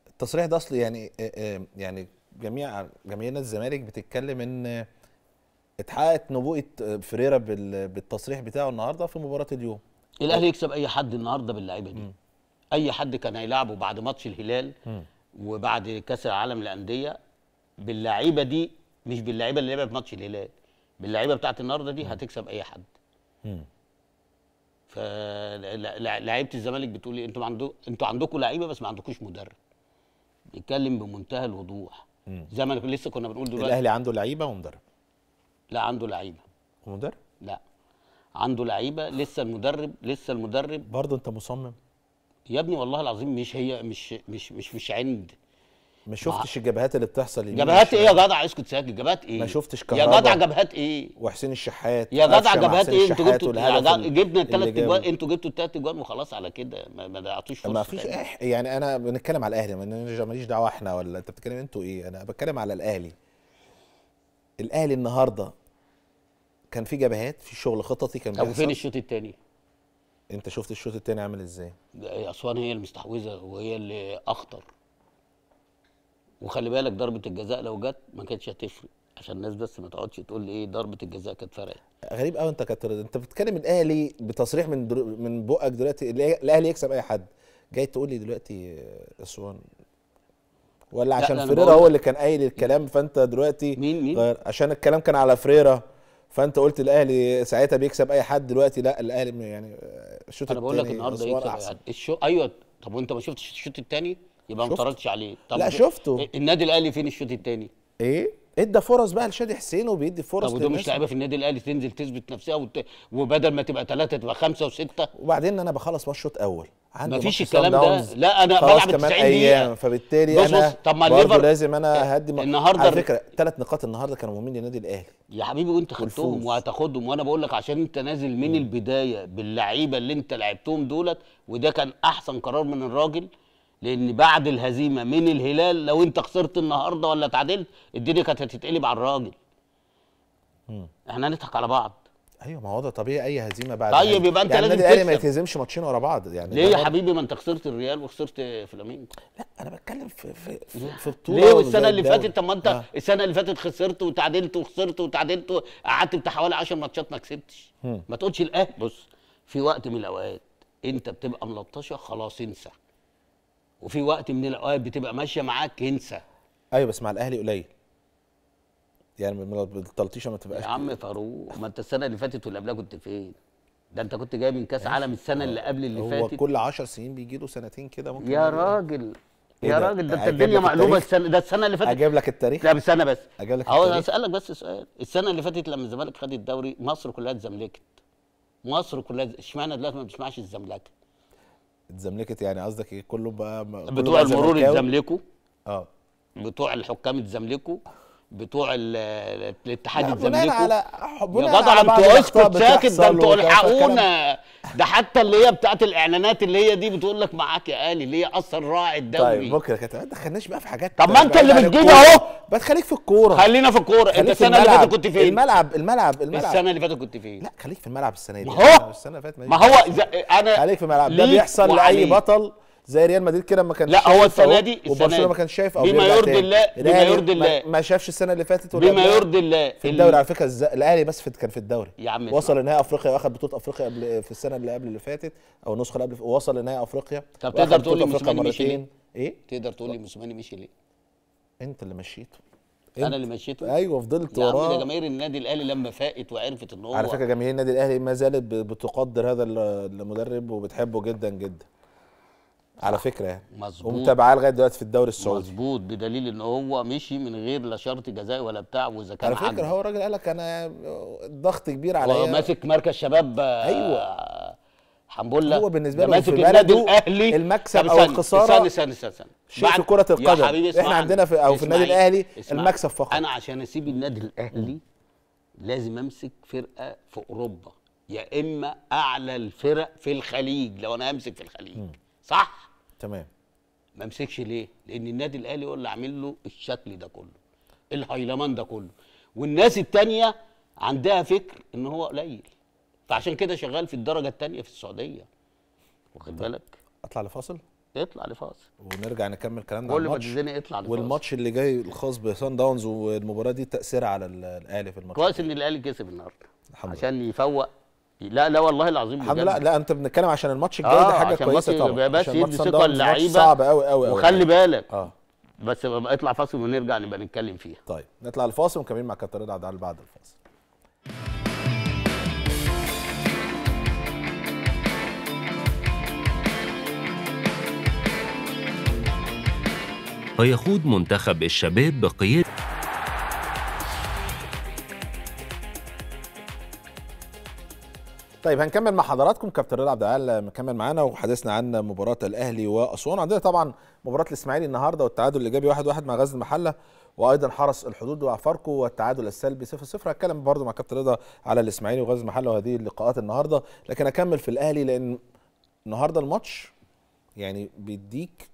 التصريح ده اصل يعني آه، آه، يعني جميع جماهير الزمالك بتتكلم ان اتحققت نبوءه آه، فريرة بالتصريح بتاعه النهارده في مباراه اليوم الاهلي يكسب اي حد النهارده باللعيبه دي اي حد كان هيلعبه بعد ماتش الهلال وبعد كاس العالم للانديه باللعيبه دي مش باللعيبه اللي لعبت ماتش الهلال باللعيبه بتاعت النهارده دي هتكسب اي حد لعيبه الزمالك بتقول لي إيه؟ انتوا عندكم انتوا عندكم لعيبه بس ما عندكوش مدرب بيتكلم بمنتهى الوضوح زي ما لسه كنا بنقول دلوقتي الاهلي عنده لعيبه ومدرب لا عنده لعيبه ومدرب لا عنده لعيبه لسه المدرب لسه المدرب برضه انت مصمم يا ابني والله العظيم مش هي مش مش مش مش عند ما شفتش الجبهات اللي بتحصل جبهات ايه يا جدع اسكت ساكت جبهات ايه ما شفتش كهرباء يا جدع جبهات ايه وحسين الشحات يا جدع جبهات ايه انتوا جبتوا جبنا الثلاث اجوان انتوا جبتوا الثلاث اجوان وخلاص على كده ما ضيعتوش فرصه ما فيش يعني انا بنتكلم على الاهلي ماليش دعوه احنا ولا انت بتتكلم انتوا ايه انا بتكلم على الاهلي الاهلي النهارده كان في جبهات في شغل خططي كان بيحصل طب فين الشوط الثاني انت شفت الشوط الثاني عامل ازاي؟ اسوان هي المستحوذه وهي اللي اخطر وخلي بالك ضربه الجزاء لو جت ما كانتش هتفرق عشان الناس بس ما تقعدش تقول لي ايه ضربه الجزاء كانت فرقت غريب قوي انت كتر انت بتتكلم الاهلي بتصريح من در... من بقك دلوقتي الاهلي يكسب اي حد جاي تقول لي دلوقتي اسوان ولا عشان فريرا هو اللي كان قايل الكلام فانت دلوقتي مين مين غير عشان الكلام كان على فريرا فانت قلت الاهلي ساعتها بيكسب اي حد دلوقتي لا الاهلي يعني الشوط الثاني انا بقول لك النهارده ايه الشو... ايوه طب وانت ما شفتش الشوط الثاني يبقى ما اتفرجتش عليه طب لا شفته إيه، النادي الاهلي فين الشوط الثاني ايه ادى فرص بقى لشادي حسين وبيدي فرص طب ودول مش لعيبه في النادي الاهلي تنزل تثبت نفسها وت... وبدل ما تبقى ثلاثه تبقى خمسه وسته وبعدين انا بخلص بقى الشوط الاول ما فيش الكلام ده لا انا بلعب 90 دقيقه فبالتالي بص انا طب ما الليفر لازم انا آه، هدي النهارده على فكره ثلاث نقاط النهارده كانوا مهمين للنادي الاهلي يا حبيبي وانت خدتهم وهتاخدهم وانا بقول لك عشان انت نازل من البدايه باللعيبه اللي انت لعبتهم دولت وده كان احسن قرار من الراجل لان بعد الهزيمه من الهلال لو انت خسرت النهارده ولا اتعادلت الدنيا كانت هتتقلب على الراجل احنا هنضحك على بعض ايوه ما هو ده طبيعي اي هزيمه بعد طيب يعني يبقى انت يعني لازم يعني ما يتهزمش ماتشين ورا بعض يعني ليه يا حبيبي ما انت خسرت الريال وخسرت فلامينجو لا انا بتكلم في في في بطوله ليه والسنه اللي فاتت طب ما انت آه. السنه اللي فاتت خسرت وتعادلت وخسرت وتعادلت قعدت بتاع حوالي 10 ماتشات ما كسبتش ما تقولش الاهلي بص في وقت من الاوقات انت بتبقى ملطشه خلاص انسى وفي وقت من الاوقات بتبقى ماشيه معاك انسى ايوه بس مع الاهلي قليل يعني التلطيشه ما تبقاش يا عم فاروق ما انت السنه اللي فاتت واللي قبلها كنت فين؟ ده انت كنت جاي من كاس عالم السنه اللي آه. قبل اللي هو فاتت هو كل 10 سنين بيجي له سنتين كده ممكن يا راجل إيه يا راجل ده انت الدنيا مقلوبه السنه ده السنه اللي فاتت اجيب لك التاريخ لا انا بس اجيب لك التاريخ اهو اسالك بس سؤال السنه اللي فاتت لما الزمالك خد الدوري مصر كلها اتزملكت مصر كلها اشمعنى دلوقتي ما بتسمعش الزملكه اتزملكت يعني قصدك ايه كله بقى بتوع المرور اتزملكوا اه بتوع الحكام اتزملكوا بتوع الاتحاد الزمالك على حبنا يا جدع انتوا اسكت ساكت ده انتوا الحقونا ده حتى اللي هي بتاعت الاعلانات اللي هي دي بتقول لك معاك يا الي اللي هي اصلا راعي الدوري طيب بكره كانت ما تدخلناش بقى في حاجات طب ما انت اللي بتجيب اهو بس خليك في الكوره خلينا في الكوره انت السنه اللي فاتت كنت فين؟ الملعب الملعب الملعب السنه اللي فاتت كنت فين؟ لا خليك في الملعب السنه دي ما هو السنه اللي فاتت ما هو انا خليك في الملعب ده بيحصل لاي بطل زي ريال مدريد كده ما كانش لا هو السنه دي السنه ما كانش شايف او بما يرضي الله بما يرضي الله ما شافش السنه اللي فاتت ولا بما يرضي الله في الدوري على فكره الاهلي بس في كان في الدوري يا عم وصل لنهائي افريقيا واخد بطوله افريقيا قبل في السنه اللي قبل اللي فاتت او النسخه اللي قبل وصل لنهائي افريقيا طب تقدر تقول لي موسيماني مشي ليه؟ ايه؟ تقدر تقول لي موسيماني مشي ليه؟ انت اللي مشيته انا اللي مشيته ايوه فضلت وراه يا جماهير النادي الاهلي لما فاقت وعرفت ان هو على فكره جماهير النادي الاهلي ما زالت بتقدر هذا المدرب وبتحبه جدا جدا على فكره يعني مظبوط ومتابعاه لغايه دلوقتي في الدوري السعودي مظبوط بدليل ان هو مشي من غير لا شرط جزائي ولا بتاع واذا كان على فكره هو الراجل قال لك انا ضغط كبير عليا ماسك مركز شباب آه، ايوه حنبله هو بالنسبه له ماسك النادي الاهلي المكسب او الخساره استنى استنى استنى شيء في كره القدم احنا عندنا في او في النادي الاهلي المكسب فقط انا عشان اسيب النادي الاهلي لازم امسك فرقه في اوروبا يا اما اعلى الفرق في الخليج لو انا همسك في الخليج صح تمام ما امسكش ليه؟ لان النادي الاهلي هو اللي عامل له الشكل ده كله الهيلمان ده كله والناس التانيه عندها فكر ان هو قليل فعشان كده شغال في الدرجه التانيه في السعوديه واخد بالك اطلع لفاصل اطلع لفاصل ونرجع نكمل كلامنا كل ما تديني اطلع لفاصل والماتش اللي جاي الخاص بسان داونز والمباراه دي تاثيرها على الاهلي في الماتش كويس ان الاهلي كسب النهارده عشان يفوق لا لا والله العظيم الحمد لله لا انت بنتكلم عشان الماتش الجاي آه ده حاجه كويسه طبعا عشان يدي ثقه اللعيبه صعب قوي قوي وخلي بالك آه. اه بس اطلع فاصل ونرجع نبقى نتكلم فيها طيب نطلع الفاصل ونكمل مع كابتن رضا عدال بعد الفاصل فيخوض منتخب الشباب بقيادة طيب هنكمل مع حضراتكم كابتن رضا عبد العال مكمل معانا وحديثنا عن مباراه الاهلي واسوان عندنا طبعا مباراه الاسماعيلي النهارده والتعادل الايجابي 1-1 مع غزل المحله وايضا حرس الحدود وعفاركو والتعادل السلبي 0-0 هتكلم برضه مع كابتن رضا على الاسماعيلي وغزل المحله وهذه اللقاءات النهارده لكن اكمل في الاهلي لان النهارده الماتش يعني بيديك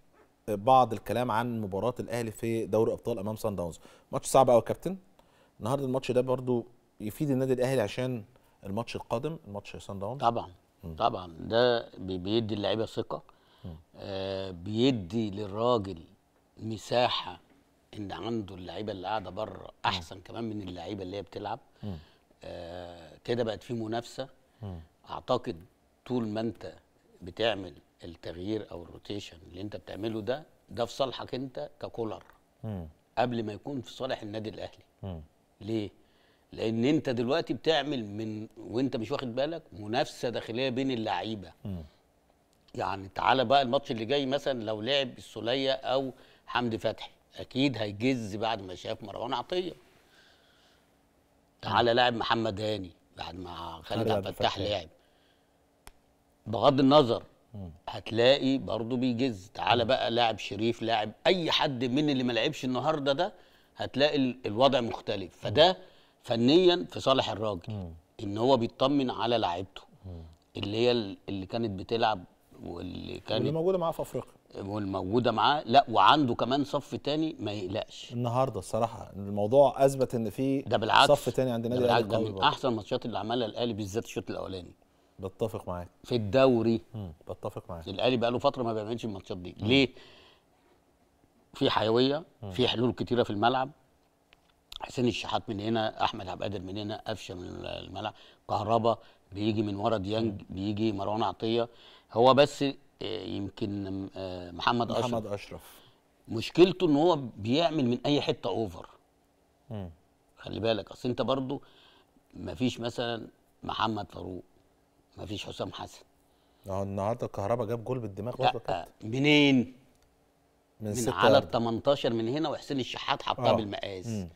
بعض الكلام عن مباراه الاهلي في دوري ابطال امام سان داونز ماتش صعب قوي يا كابتن النهارده الماتش ده برضه يفيد النادي الاهلي عشان الماتش القادم ماتش سان داونز طبعا م. طبعا ده بيدي اللعيبه ثقه آه بيدي للراجل مساحه ان عنده اللعيبه اللي قاعده بره احسن م. كمان من اللعيبه اللي هي بتلعب آه كده بقت في منافسه م. اعتقد طول ما انت بتعمل التغيير او الروتيشن اللي انت بتعمله ده ده في صالحك انت ككولر قبل ما يكون في صالح النادي الاهلي ليه لان انت دلوقتي بتعمل من وانت مش واخد بالك منافسه داخليه بين اللعيبه يعني تعالى بقى الماتش اللي جاي مثلا لو لعب السوليه او حمدي فتحي اكيد هيجز بعد ما شاف مروان عطيه تعالى لاعب محمد هاني بعد ما خالد عبد الفتاح لعب بغض النظر هتلاقي برضه بيجز تعالى بقى لاعب شريف لاعب اي حد من اللي ما لعبش النهارده ده هتلاقي الوضع مختلف فده فنيا في صالح الراجل مم. ان هو بيطمن على لعيبته اللي هي اللي كانت بتلعب واللي كانت واللي موجوده معاه في افريقيا والموجوده معاه لا وعنده كمان صف تاني ما يقلقش النهارده الصراحه الموضوع اثبت ان في ده بالعكس صف تاني عند النادي الاهلي ده من احسن الماتشات اللي عملها الاهلي بالذات الشوط الاولاني بتفق معاك في الدوري مم. بتفق معاك الاهلي بقاله فتره ما بيعملش الماتشات دي مم. ليه في حيويه مم. في حلول كتيره في الملعب حسين الشحات من هنا احمد عبد القادر من هنا قفشه من الملعب كهربا بيجي من ورا ديانج بيجي مروان عطيه هو بس آه، يمكن آه، محمد اشرف محمد اشرف مشكلته ان هو بيعمل من اي حته اوفر مم. خلي بالك اصل انت برضو مفيش مثلا محمد فاروق مفيش حسام حسن اهو النهارده الكهرباء جاب جول بالدماغ برضه منين من, من على ال 18 من هنا وحسين الشحات حطها آه. بالمقاس مم.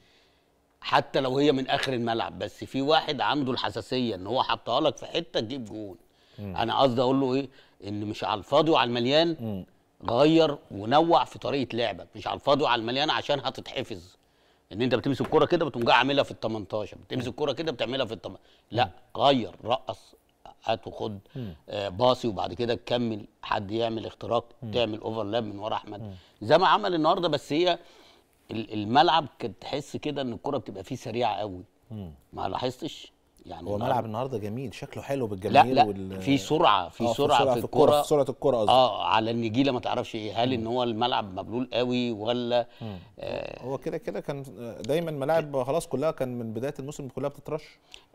حتى لو هي من اخر الملعب بس في واحد عنده الحساسيه ان هو حطها لك في حته تجيب جون مم. انا قصدي اقول له ايه ان مش على الفاضي وعلى المليان مم. غير ونوع في طريقه لعبك مش على الفاضي وعلى المليان عشان هتتحفظ ان انت بتمسك الكوره كده بتقوم جاي عاملها في ال 18 بتمسك الكوره كده بتعملها في ال 18 لا غير رقص هات وخد آه باصي وبعد كده تكمل حد يعمل اختراق تعمل اوفرلاب من ورا احمد زي ما عمل النهارده بس هي الملعب كنت تحس كده ان الكره بتبقى فيه سريعه قوي ما لاحظتش يعني هو ملعب النهارده جميل شكله حلو بالجميل لا لا وال... في سرعه في آه سرعه في, الكره في سرعه الكره قصدي اه على النجيله ما تعرفش ايه هل مم. ان هو الملعب مبلول قوي ولا آه هو كده كده كان آه، دايما ملاعب خلاص كلها كان من بدايه الموسم كلها بتترش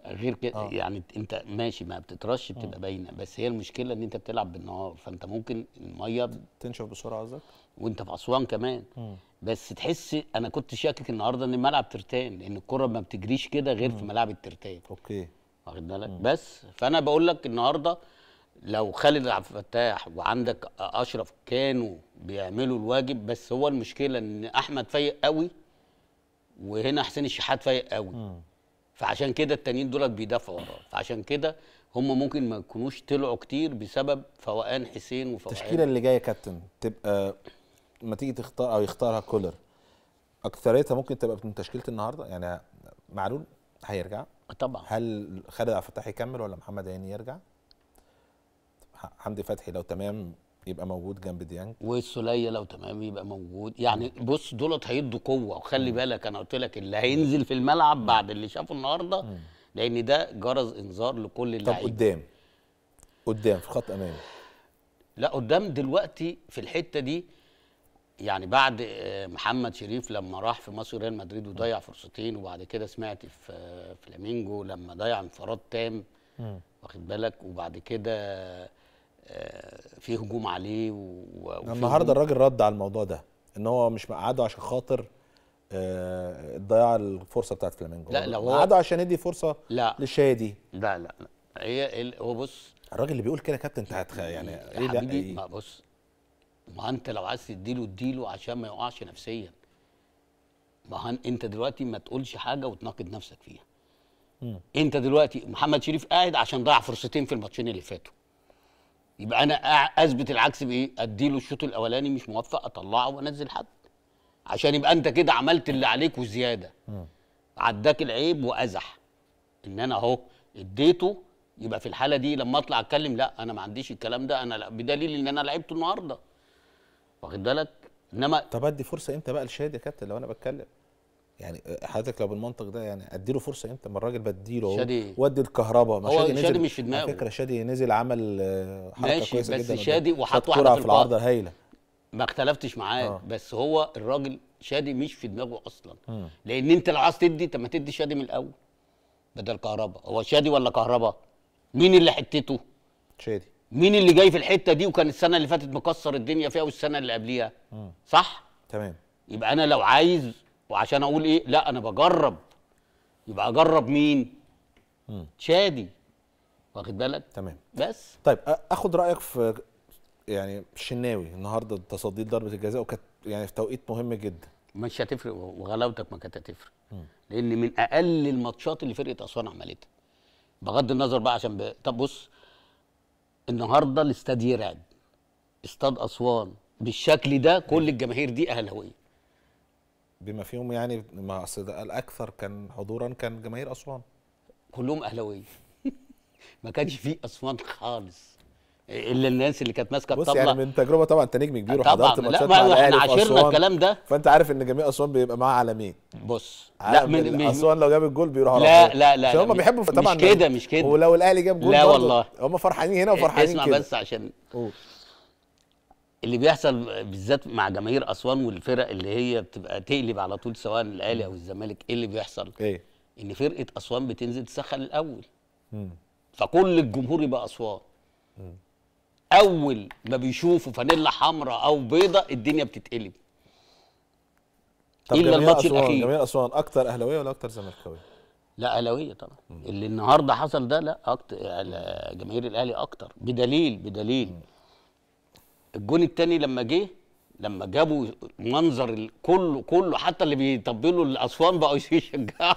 غير كده آه. يعني انت ماشي ما بتترش بتبقى باينه بس هي المشكله ان انت بتلعب بالنهار فانت ممكن الميه تنشف بسرعه قصدك وانت في اسوان كمان بس تحس انا كنت شاكك النهارده ان الملعب ترتان لان الكره ما بتجريش كده غير في ملاعب الترتان اوكي واخد بالك بس فانا بقول لك النهارده لو خالد عبد الفتاح وعندك اشرف كانوا بيعملوا الواجب بس هو المشكله ان احمد فايق قوي وهنا حسين الشحات فايق قوي فعشان كده التانيين دولت بيدافعوا وراه فعشان كده هم ممكن ما يكونوش طلعوا كتير بسبب فوقان حسين وفوقان التشكيله اللي جايه يا كابتن تبقى ما تيجي تختار او يختارها كولر اكثريتها ممكن تبقى من تشكيله النهارده يعني معلول هيرجع طبعا هل خالد عبد الفتاح يكمل ولا محمد هاني يرجع؟ حمدي فتحي لو تمام يبقى موجود جنب ديانج والسوليه لو تمام يبقى موجود يعني بص دولت هيدوا قوه وخلي بالك انا قلت لك اللي هينزل في الملعب بعد اللي شافه النهارده لان ده جرس انذار لكل اللعيبه طب قدام قدام في خط امامي لا قدام دلوقتي في الحته دي يعني بعد آه، محمد شريف لما راح في مصر ريال مدريد وضيع فرصتين وبعد كده سمعت في آه، فلامينجو لما ضيع انفراد تام واخد بالك وبعد كده آه، في هجوم عليه النهارده الراجل رد على الموضوع ده ان هو مش مقعده عشان خاطر ضياع الفرصه بتاعت فلامينجو لا لا هو قعده عشان يدي فرصه لا للشادي لا لا هي هو بص الراجل اللي بيقول كده يا كابتن انت يعني ايه ده إيه؟ بص ما انت لو عايز تديله اديله عشان ما يقعش نفسيا ما انت دلوقتي ما تقولش حاجه وتناقض نفسك فيها مم. انت دلوقتي محمد شريف قاعد عشان ضيع فرصتين في الماتشين اللي فاتوا يبقى انا اثبت العكس بايه اديله الشوط الاولاني مش موفق اطلعه وانزل حد عشان يبقى انت كده عملت اللي عليك وزياده عداك العيب وازح ان انا اهو اديته يبقى في الحاله دي لما اطلع اتكلم لا انا ما عنديش الكلام ده انا بدليل ان انا لعبته النهارده واخد بالك انما طب ادي فرصه امتى بقى لشادي يا كابتن لو انا بتكلم يعني حضرتك لو بالمنطق ده يعني اديله فرصه امتى ما الراجل بديله شادي ودي الكهرباء ما شادي, شادي نزل مش في دماغه على فكره شادي نزل عمل آه، حركه ماشي كويسه بس جدا شادي وحط واحده في, العارضه هايله ما اختلفتش معاه آه. بس هو الراجل شادي مش في دماغه اصلا م. لان انت لو عايز تدي طب ما تدي شادي من الاول بدل كهرباء هو شادي ولا كهرباء مين اللي حتته شادي مين اللي جاي في الحته دي وكان السنه اللي فاتت مكسر الدنيا فيها والسنه اللي قبليها صح تمام يبقى انا لو عايز وعشان اقول ايه لا انا بجرب يبقى اجرب مين مم. شادي واخد بالك تمام بس طيب اخد رايك في يعني شناوي النهارده تصديد ضربه الجزاء وكانت يعني في توقيت مهم جدا مش هتفرق وغلاوتك ما كانت هتفرق لان من اقل الماتشات اللي فرقه اسوان عملتها بغض النظر بقى عشان ب... طب بص النهارده الاستاد يرعد استاد اسوان بالشكل ده كل الجماهير دي اهلاويه بما فيهم يعني ما اصل الاكثر كان حضورا كان جماهير اسوان كلهم اهلاويه ما كانش في اسوان خالص الا الناس اللي كانت ماسكه الطبله بص يعني من تجربه طبعا انت نجم كبير وحضرت ماتشات مع الاهلي احنا عاشرنا الكلام ده فانت عارف ان جميع اسوان بيبقى معاه عالمين بص لا من, من اسوان لو جاب الجول بيروح لا, لا لا لا هم بيحبوا طبعا مش كده يعني. مش كده ولو الاهلي جاب جول لا والله هم فرحانين هنا وفرحانين اسمع كده اسمع بس عشان أوه. اللي بيحصل بالذات مع جماهير اسوان والفرق اللي هي بتبقى تقلب على طول سواء الاهلي او الزمالك ايه اللي بيحصل؟ ايه ان فرقه اسوان بتنزل تسخن الاول فكل الجمهور يبقى اسوان اول ما بيشوفوا فانيلا حمراء او بيضة الدنيا بتتقلب طب الا الماتش الاخير جميل اسوان اكتر اهلاويه ولا اكتر زملكاويه لا اهلاويه طبعا مم. اللي النهارده حصل ده لا اكتر جماهير الاهلي اكتر بدليل بدليل مم. الجون الثاني لما جه لما جابوا منظر كله كله حتى اللي بيطبلوا الاسوان بقوا يشجعوا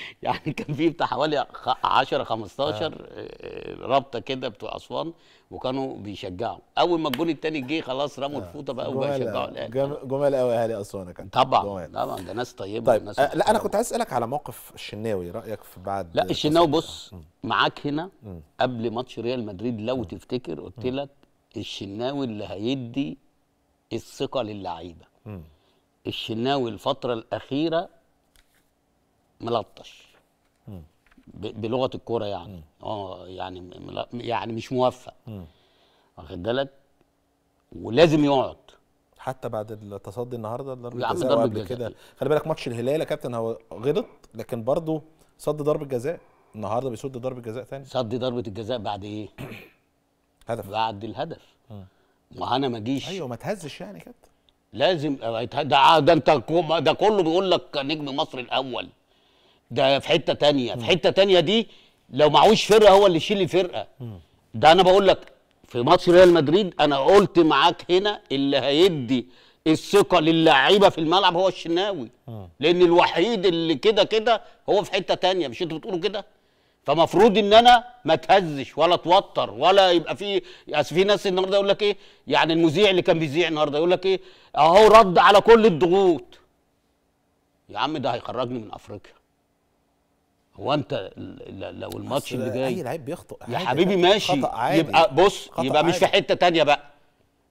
يعني كان في بتاع حوالي 10 15 آه. آه، رابطه كده بتوع اسوان وكانوا بيشجعوا اول ما الجون الثاني جه خلاص رموا آه. الفوطه بقى وبقى يشجعوا الاهلي جمال قوي اهالي اسوان كان طبعا طبعا ده ناس طيبه طيب ناس لا انا كنت عايز اسالك على موقف الشناوي رايك في بعد لا الشناوي بص معاك هنا قبل ماتش ريال مدريد لو تفتكر قلت لك الشناوي اللي هيدي الثقه للعيبه الشناوي الفتره الاخيره ملطش بلغه الكوره يعني اه يعني يعني مش موفق واخد بالك ولازم يقعد حتى بعد التصدي النهارده ضربه الجزاء قبل كده خلي بالك ماتش الهلال يا كابتن هو غلط لكن برضه صد ضربه جزاء النهارده بيصد ضربه جزاء تاني صد ضربه الجزاء بعد ايه؟ هدف بعد الهدف ما انا ما اجيش ايوه ما تهزش يعني كابتن لازم آه، ده ده انت ده كله بيقول لك نجم مصر الاول ده في حته تانية في حته تانية دي لو معهوش فرقه هو اللي يشيل الفرقه ده انا بقول لك في ماتش ريال مدريد انا قلت معاك هنا اللي هيدي الثقه للعيبه في الملعب هو الشناوي لان الوحيد اللي كده كده هو في حته تانية مش انتوا بتقولوا كده فمفروض ان انا ما اتهزش ولا اتوتر ولا يبقى في اصل في ناس النهارده يقول لك ايه يعني المذيع اللي كان بيذيع النهارده يقول لك ايه اهو رد على كل الضغوط يا عم ده هيخرجني من افريقيا هو انت لو الماتش اللي جاي اي لعيب بيخطئ يا حبيبي ماشي يبقى بص يبقى مش في حته تانية بقى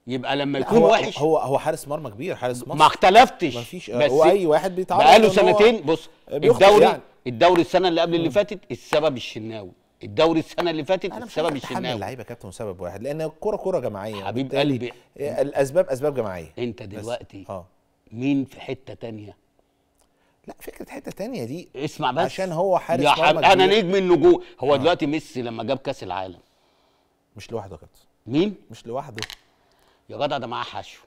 يبقى لما يكون هو وحش هو هو حارس مرمى كبير حارس مصر ما اختلفتش مفيش بس اي واحد بيتعرض بقاله سنتين بص الدوري يعني. الدوري السنه اللي قبل اللي فاتت السبب الشناوي الدوري السنه اللي فاتت السبب الشناوي اللعيبه كابتن سبب واحد لان الكوره كوره جماعيه حبيب قلبي الاسباب اسباب جماعيه انت دلوقتي آه. مين في حته تانية لا فكره حته تانية دي اسمع بس عشان هو حارس مرمى انا نجم النجوم هو آه. دلوقتي ميسي لما جاب كاس العالم مش لوحده كده مين مش لوحده يا جدع ده معاه حشو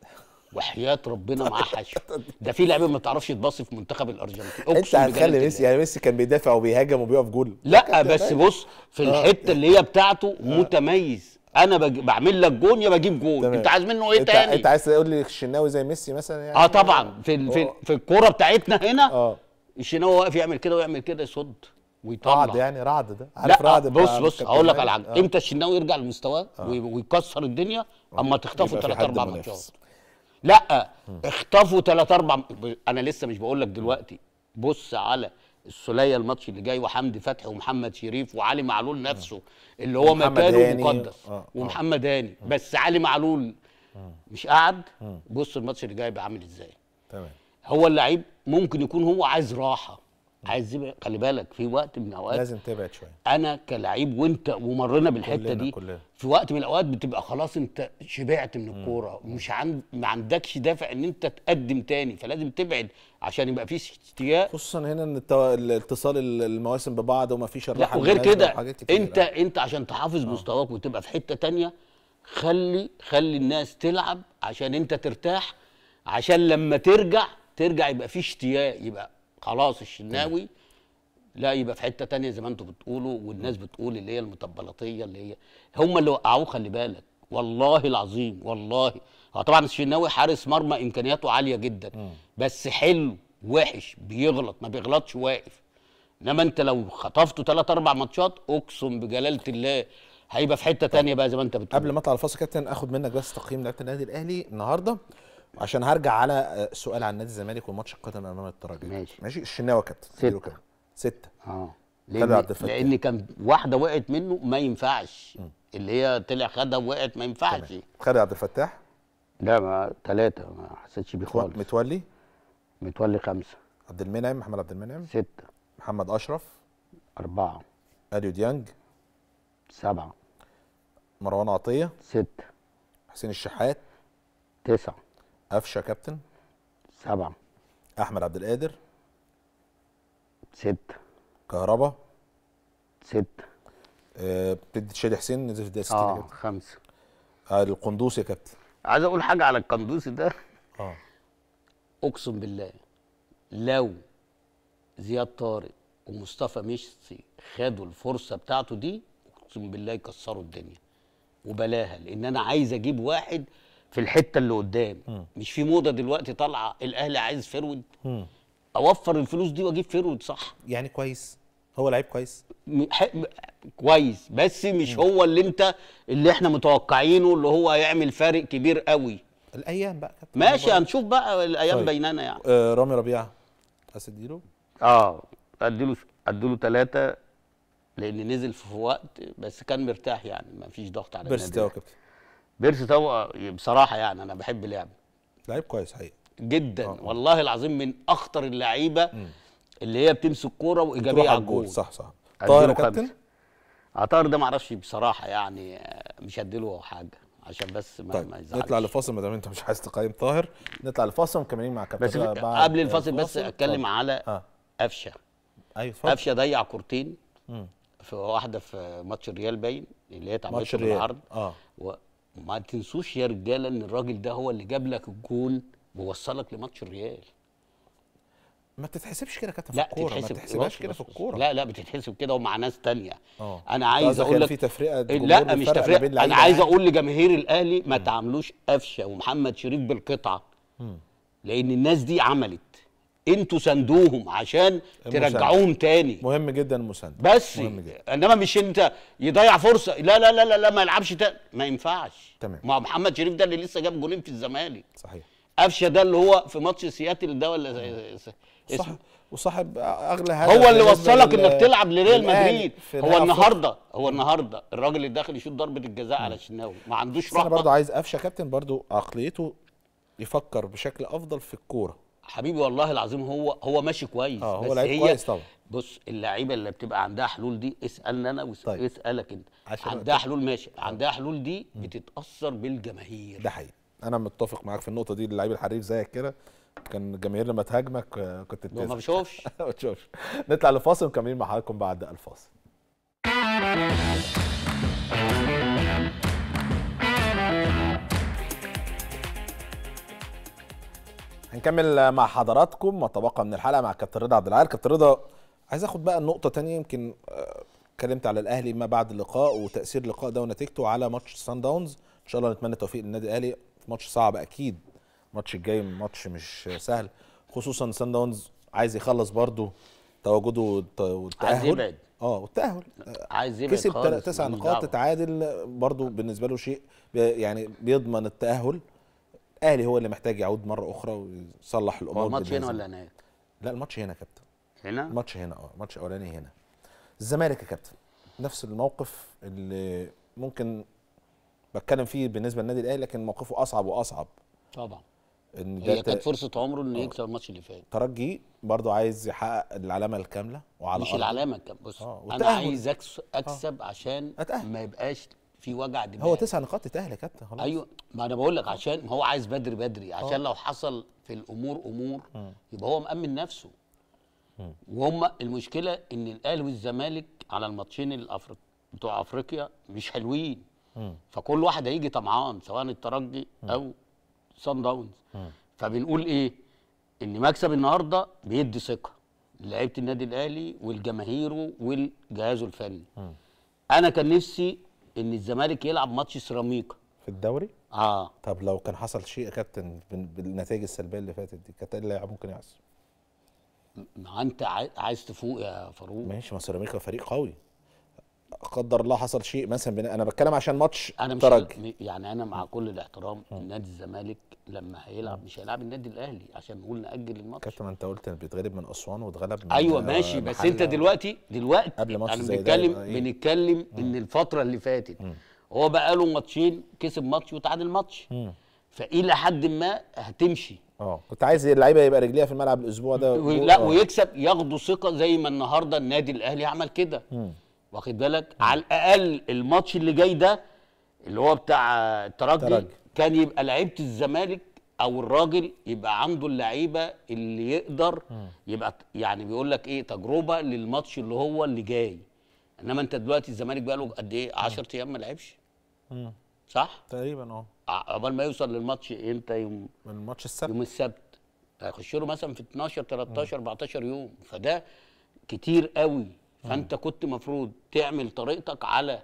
وحياه ربنا معاه حشو ده في لعيبه ما تعرفش تبص في منتخب الارجنتين انت هتخلي ميسي يعني ميسي كان بيدافع وبيهاجم وبيقف جول لا بس بص في آه. الحته اللي هي بتاعته آه. متميز انا بعمل لك جون يا بجيب جون تمام. انت عايز منه ايه تاني انت عايز تقول لي الشناوي زي ميسي مثلا يعني اه طبعا في ال... في, في الكوره بتاعتنا هنا اه الشناوي واقف يعمل كده ويعمل كده يصد ويطلع رعد يعني رعد ده عارف رعد بص بص هقول لك على حاجه آه. امتى الشناوي يرجع لمستواه آه. ويكسر الدنيا اما تخطفوا ثلاث اربع ماتشات لا اخطفوا ثلاث اربع انا لسه مش بقول لك دلوقتي بص على السليه الماتش اللي جاي وحمدي فتحي ومحمد شريف وعلي معلول آه. نفسه اللي هو مكانه مقدس آه، آه. ومحمد هاني بس علي معلول مش قاعد بص الماتش اللي جاي بيعمل ازاي تمام هو اللعيب ممكن يكون هو عايز راحه عايز خلي بالك في وقت من الاوقات لازم تبعد شويه انا كلعيب وانت ومرنا بالحته كلنا دي كلنا. في وقت من الاوقات بتبقى خلاص انت شبعت من الكوره مش عند ما عندكش دافع ان انت تقدم تاني فلازم تبعد عشان يبقى فيش اشتياق خصوصا هنا ان اتصال المواسم ببعض وما فيش الراحه وغير كده انت لا. يعني. انت عشان تحافظ آه. مستواك وتبقى في حته تانيه خلي خلي الناس تلعب عشان انت ترتاح عشان لما ترجع ترجع يبقى في اشتياق يبقى خلاص الشناوي لا يبقى في حته تانية زي ما انتم بتقولوا والناس بتقول اللي هي المطبلطيه اللي هي هم اللي وقعوه خلي بالك والله العظيم والله هو طبعا الشناوي حارس مرمى امكانياته عاليه جدا م. بس حلو وحش بيغلط ما بيغلطش واقف انما انت لو خطفته ثلاث اربع ماتشات اقسم بجلاله الله هيبقى في حته تانية بقى زي ما انت بتقول قبل ما اطلع الفاصل كابتن اخد منك بس تقييم لعيبه النادي الاهلي النهارده عشان هرجع على آه، سؤال عن نادي الزمالك والماتش القادم امام الترجي ماشي ماشي الشناوي كابتن ستة كده ستة اه لأن, لان كان واحده وقعت منه ما ينفعش م. اللي هي طلع خدها وقعت ما ينفعش خالد عبد الفتاح لا ما ثلاثة ما حسيتش بيه خالص متولي متولي خمسة عبد المنعم محمد عبد المنعم ستة محمد أشرف أربعة أليو ديانج سبعة مروان عطية ستة حسين الشحات تسعة قفشه كابتن سبعة احمد عبد القادر ستة كهربا ستة آه بتدي شادي حسين نزل في الدقيقة اه خمسة آه القندوسي يا كابتن عايز اقول حاجة على القندوسي ده اه اقسم بالله لو زياد طارق ومصطفى ميسي خدوا الفرصة بتاعته دي اقسم بالله يكسروا الدنيا وبلاها لان انا عايز اجيب واحد في الحته اللي قدام م. مش في موضه دلوقتي طالعه الاهلي عايز فيرود م. اوفر الفلوس دي واجيب فيرود صح يعني كويس هو لعيب كويس كويس بس مش م. هو اللي انت اللي احنا متوقعينه اللي هو هيعمل فارق كبير قوي الايام بقى ماشي طيب. هنشوف بقى الايام طيب. بيننا يعني آه رامي ربيعه اسديله اه اديله اديله ثلاثه لان نزل في وقت بس كان مرتاح يعني ما فيش ضغط على النادي يعني. بيرسي تو بصراحه يعني انا بحب لعبه لعيب كويس حقيقي جدا آه،, آه. والله العظيم من اخطر اللعيبه اللي هي بتمسك كوره وايجابيه على الجول صح صح طاهر كابتن عطار آه، ده معرفش بصراحه يعني آه، مش هديله حاجه عشان بس ما, طيب. ما يزعلش نطلع لفاصل ما دام انت مش عايز تقيم طاهر نطلع لفاصل مكملين مع كابتن بس قبل الفاصل بس اتكلم طيب. على آه. قفشه ايوه فاصل قفشه ضيع كورتين في واحده في ماتش الريال باين اللي هي اتعملت النهارده اه وما تنسوش يا رجاله ان الراجل ده هو اللي جاب لك الجون ووصلك لماتش الريال ما تتحسبش كده كده في الكوره ما تتحسبش كده في الكوره لا لا بتتحسب كده ومع ناس تانية أوه. انا عايز اقول لك في تفرقه لا مش تفرقه انا عايز يعني. اقول لجماهير الاهلي ما تعاملوش قفشه ومحمد شريف بالقطعه لان الناس دي عملت انتوا ساندوهم عشان المساند. ترجعوهم تاني مهم جدا المسانده بس جداً. انما مش انت يضيع فرصه لا لا لا لا, لا ما يلعبش تاني ما ينفعش تمام ما محمد شريف ده اللي لسه جاب جولين في الزمالك صحيح قفشه ده اللي هو في ماتش سياتل ده ولا صح وصاحب اغلى هدف هو اللي وصلك انك تلعب لريال مدريد هو النهارده هو النهارده الراجل اللي داخل يشوط ضربه الجزاء على الشناوي ما عندوش رحمه انا برضه عايز قفشه كابتن برضه عقليته يفكر بشكل افضل في الكوره حبيبي والله العظيم هو هو ماشي كويس آه هو بس هي كويس طبعا بص اللعيبه اللي بتبقى عندها حلول دي اسالني انا واسالك طيب. انت عندها حلول ماشي آه. عندها حلول دي بتتاثر بالجماهير ده حقيقي انا متفق معاك في النقطه دي اللعيب الحريف زيك كده كان الجماهير لما تهاجمك آه، كنت ما بشوفش ما بتشوفش نطلع لفاصل مكملين مع حضراتكم بعد الفاصل هنكمل مع حضراتكم ما تبقى من الحلقه مع كابتن رضا عبد العال كابتن رضا عايز اخد بقى النقطه تانية يمكن آه، اتكلمت على الاهلي ما بعد اللقاء وتاثير اللقاء ده ونتيجته على ماتش سان داونز ان شاء الله نتمنى توفيق للنادي الاهلي في ماتش صعب اكيد الماتش الجاي ماتش مش سهل خصوصا سان داونز عايز يخلص برضه تواجده والتاهل عايز يبعد اه والتاهل عايز يبعد كسب تسع نقاط اتعادل برضه بالنسبه له شيء يعني بيضمن التاهل الاهلي هو اللي محتاج يعود مره اخرى ويصلح الامور هو الماتش هنا ولا هناك؟ لا الماتش هنا يا كابتن هنا؟ الماتش هنا اه الماتش الاولاني هنا الزمالك يا كابتن نفس الموقف اللي ممكن بتكلم فيه بالنسبه للنادي الاهلي لكن موقفه اصعب واصعب طبعا ان هي كانت فرصه عمره انه آه. يكسب الماتش اللي فات ترجي برده عايز يحقق العلامه الكامله وعلى مش أرض. العلامه الكامله بص آه. انا عايز آه. اكسب آه. عشان أتأهل. ما يبقاش في وجع دماغ هو تسع نقاط تتاهل يا كابتن خلاص ايوه ما انا بقول لك عشان هو عايز بدري بدري آه. عشان لو حصل في الامور امور يبقى هو مامن نفسه وهم المشكله ان الاهلي والزمالك على الماتشين الافريق بتوع افريقيا مش حلوين فكل واحد هيجي طمعان سواء الترجي او سان داونز فبنقول ايه ان مكسب النهارده بيدي ثقه لعيبه النادي الاهلي والجماهيره والجهاز الفني انا كان نفسي ان الزمالك يلعب ماتش سيراميكا في الدوري؟ اه طب لو كان حصل شيء يا كابتن بالنتائج السلبيه اللي فاتت دي كانت ايه اللي ممكن يحصل؟ ما انت عايز تفوق يا فاروق ماشي ما سيراميكا فريق قوي قدر الله حصل شيء مثلا بنا... انا بتكلم عشان ماتش انا مش ترج. يعني انا مع كل الاحترام نادي الزمالك لما هيلعب مش هيلعب النادي الاهلي عشان نقول ناجل الماتش كابتن انت قلت بيتغلب من اسوان واتغلب من ايوه ماشي بس انت دلوقتي دلوقتي قبل ماتش انا بنتكلم إيه؟ بنتكلم ان الفتره اللي فاتت م. هو بقى له ماتشين كسب ماتش وتعادل ماتش فالى حد ما هتمشي اه كنت عايز اللعيبه يبقى رجليها في الملعب الاسبوع ده لا آه. ويكسب ياخدوا ثقه زي ما النهارده النادي الاهلي عمل كده واخد بالك على الاقل الماتش اللي جاي ده اللي هو بتاع الترجي كان يبقى لعيبه الزمالك او الراجل يبقى عنده اللعيبه اللي يقدر يبقى يعني بيقول لك ايه تجربه للماتش اللي هو اللي جاي انما انت دلوقتي الزمالك بقى له قد ايه 10 ايام ما لعبش صح تقريبا اه عقبال ما يوصل للماتش امتى يوم الماتش السبت يوم السبت هيخش له مثلا في 12 13 14 يوم فده كتير قوي فانت كنت مفروض تعمل طريقتك على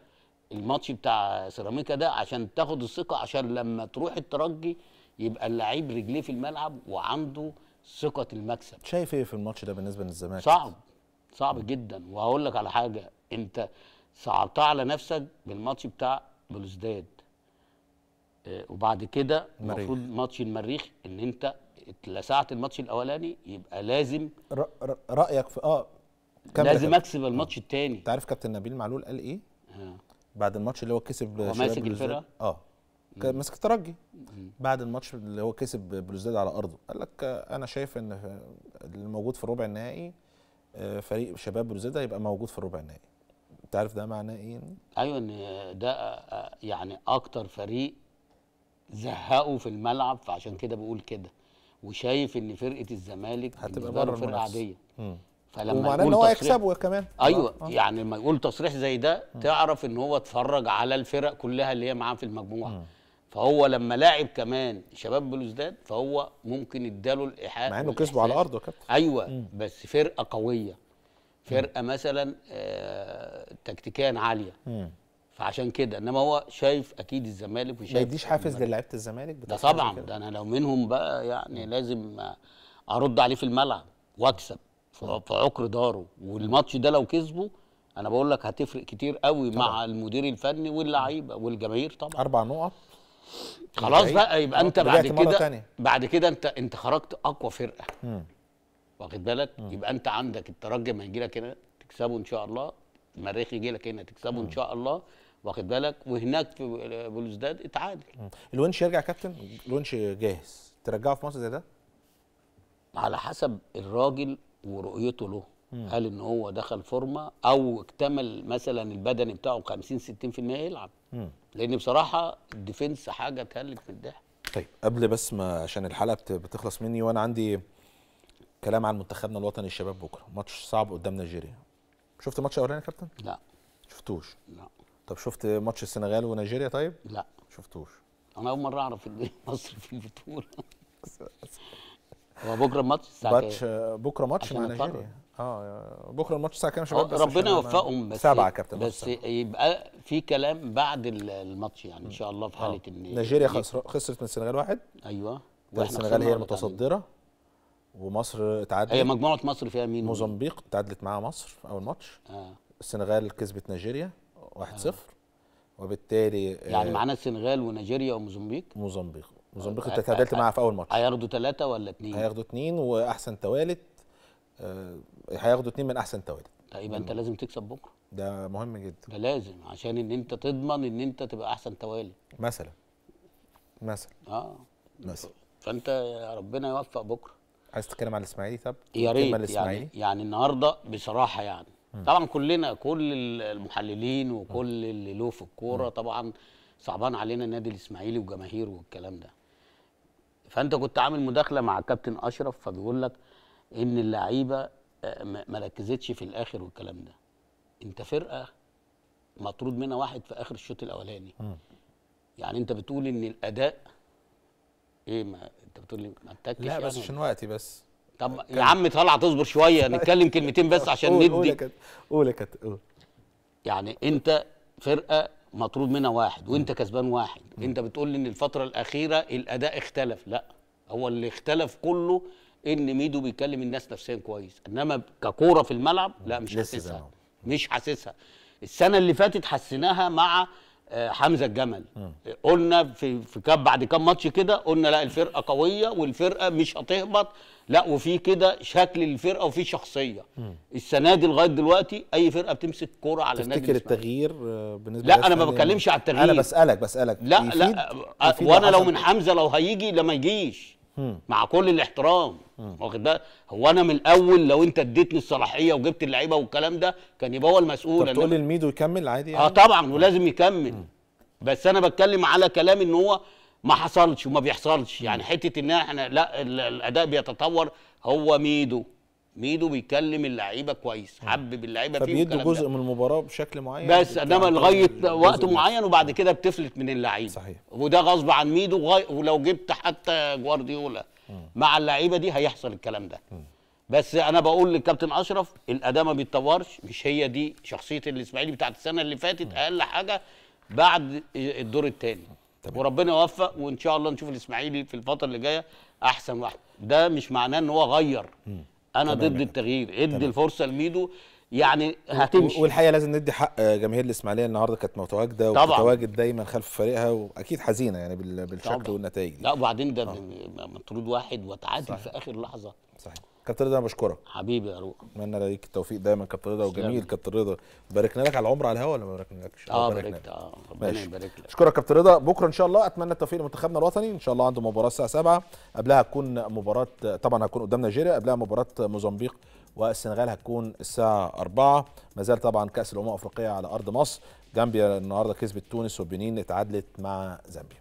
الماتش بتاع سيراميكا ده عشان تاخد الثقه عشان لما تروح الترجي يبقى اللعيب رجليه في الملعب وعنده ثقه المكسب شايف ايه في الماتش ده بالنسبه للزمالك صعب صعب م. جدا وهقول لك على حاجه انت صعبتها على نفسك بالماتش بتاع بلوزداد آه وبعد كده المفروض ماتش المريخ ان انت اتلسعت الماتش الاولاني يبقى لازم رايك في اه لازم اكسب الماتش آه. الثاني انت عارف كابتن نبيل معلول قال ايه؟ ها. آه. بعد الماتش اللي هو كسب هو ماسك الفرقه؟ اه كان ماسك الترجي بعد الماتش اللي هو كسب بلوزداد على ارضه قال لك انا شايف ان اللي موجود في الربع النهائي آه، فريق شباب بلوزداد هيبقى موجود في الربع النهائي انت عارف ده معناه ايه يعني؟ ايوه ان ده يعني اكتر فريق زهقه في الملعب فعشان كده بقول كده وشايف ان فرقه الزمالك هتبقى بره المنافسه فلما ومعناه ان هو يكسبه كمان ايوه آه. يعني لما يقول تصريح زي ده م. تعرف ان هو اتفرج على الفرق كلها اللي هي معاه في المجموعه م. فهو لما لاعب كمان شباب بلوزداد فهو ممكن اداله الايحاء مع انه كسبه على ارضه كابتن ايوه م. بس فرقه قويه فرقه م. مثلا آه تكتيكيا عاليه م. فعشان كده انما هو شايف اكيد الزمالك وشايف ما يديش حافز للعيبه الزمالك ده طبعا ده انا لو منهم بقى يعني لازم ارد عليه في الملعب واكسب في عقر داره والماتش ده لو كسبه انا بقول لك هتفرق كتير قوي طبعا. مع المدير الفني واللعيبه والجماهير طبعا اربع نقط خلاص بقى يبقى انت بعد كده بعد كده انت انت خرجت اقوى فرقه واخد بالك مم. يبقى انت عندك الترجي ما يجي لك هنا تكسبه ان شاء الله المريخ يجي لك هنا تكسبه مم. ان شاء الله واخد بالك وهناك في بلوزداد اتعادل الونش يرجع كابتن الونش جاهز ترجعه في مصر زي ده على حسب الراجل ورؤيته له هل ان هو دخل فورمه او اكتمل مثلا البدني بتاعه 50 60% يلعب مم. لان بصراحه الديفنس حاجه تهلك في الضحك طيب قبل بس ما عشان الحلقه بتخلص مني وانا عندي كلام عن منتخبنا الوطني الشباب بكره ماتش صعب قدام نيجيريا شفت ماتش الاولاني يا كابتن لا شفتوش لا طب شفت ماتش السنغال ونيجيريا طيب لا شفتوش انا اول مره اعرف ان مصر في البطوله هو بكره الماتش الساعه كام؟ ماتش بكره ماتش مع نيجيريا اه بكره الماتش الساعه كام يا شباب آه، ربنا يوفقهم بس سبعه كابتن بس يبقى في كلام بعد الماتش يعني ان شاء الله في حاله آه. ان نيجيريا خسرت من السنغال واحد ايوه والسنغال هي المتصدره ومصر اتعادلت هي مجموعه مصر فيها مين موزمبيق اتعادلت معاها مصر في اول ماتش آه. السنغال كسبت نيجيريا 1-0 آه. وبالتالي يعني آه، معانا السنغال ونيجيريا وموزمبيق موزمبيق موزمبيق انت تعادلت معاها في اول ماتش هياخدوا ثلاثه ولا اثنين؟ هياخدوا اثنين واحسن توالت آه، هياخدوا اثنين من احسن توالت طيب، يبقى انت لازم تكسب بكره ده مهم جدا ده لازم عشان ان انت تضمن ان انت تبقى احسن توالي مثلا مثلا اه مثلا فانت يا ربنا يوفق بكره عايز تتكلم على الاسماعيلي طب يا ريت يعني يعني النهارده بصراحه يعني م. طبعا كلنا كل المحللين وكل اللي له في الكوره طبعا صعبان علينا النادي الاسماعيلي وجماهيره والكلام ده فانت كنت عامل مداخله مع كابتن اشرف فبيقول لك ان اللعيبه آه، ما ركزتش في الاخر والكلام ده انت فرقه مطرود منها واحد في اخر الشوط الاولاني يعني انت بتقول ان الاداء ايه ما انت بتقول لي ما تتكش لا يعني بس عشان وقتي بس طب يا عم طلع تصبر شويه نتكلم كلمتين بس عشان ندي قول يا كابتن قول يا كابتن قول يعني انت فرقه مطرود منها واحد وانت كسبان واحد انت بتقول ان الفتره الاخيره الاداء اختلف لا هو اللي اختلف كله ان ميدو بيكلم الناس نفسيا كويس انما ككوره في الملعب لا مش حاسسها مش حاسسها السنه اللي فاتت حسيناها مع آه، حمزه الجمل قلنا في في كاب بعد كام ماتش كده قلنا لا الفرقه قويه والفرقه مش هتهبط لا وفي كده شكل الفرقه وفي شخصيه السنه دي لغايه دلوقتي اي فرقه بتمسك كوره على النادي تفتكر التغيير آه، بالنسبه لا انا ما بتكلمش على التغيير انا بسالك بسالك لا لا آه، وانا لو من حمزه لو هيجي لا ما يجيش مع كل الاحترام واخد بالك هو انا من الاول لو انت اديتني الصلاحيه وجبت اللعيبه والكلام ده كان يبقى هو المسؤول طب تقول الميدو يكمل عادي آه يعني؟ اه طبعا ولازم يكمل بس انا بتكلم على كلام ان هو ما حصلش وما بيحصلش يعني حته ان احنا لا الاداء بيتطور هو ميدو ميدو بيكلم اللعيبه كويس حبب اللعيبه فيه فبيدوا جزء ده. من المباراه بشكل معين بس انما لغايه وقت معين وبعد كده بتفلت من اللعيبه صحيح وده غصب عن ميدو غاي... ولو جبت حتى جوارديولا مع اللعيبه دي هيحصل الكلام ده بس انا بقول للكابتن اشرف الاداء ما بيتطورش مش هي دي شخصيه الاسماعيلي بتاعت السنه اللي فاتت اقل حاجه بعد الدور الثاني وربنا يوفق وان شاء الله نشوف الاسماعيلي في الفتره اللي جايه احسن واحد ده مش معناه ان هو غير م. انا ضد التغيير ادي الفرصه لميدو يعني هتمشي والحقيقه لازم ندي حق جماهير الاسماعيليه النهارده كانت متواجده ومتواجد دايما خلف فريقها واكيد حزينه يعني بالشكل طبعا. والنتائج لا وبعدين ده آه. مطرود واحد وتعادل في اخر لحظه صحيح كابتن رضا انا بشكرك حبيبي يا روح اتمنى ليك التوفيق دايما كابتن رضا وجميل كابتن رضا باركنا لك على العمر على الهوا ولا ما لكش؟ اه باركت اه ربنا يبارك لك اشكرك كابتن رضا بكره ان شاء الله اتمنى التوفيق لمنتخبنا الوطني ان شاء الله عنده مباراه الساعه 7 قبلها هتكون مباراه طبعا هتكون قدام نيجيريا قبلها مباراه موزمبيق والسنغال هتكون الساعه 4 ما زال طبعا كاس الامم الافريقيه على ارض مصر جامبيا النهارده كسبت تونس والبنين اتعادلت مع زامبيا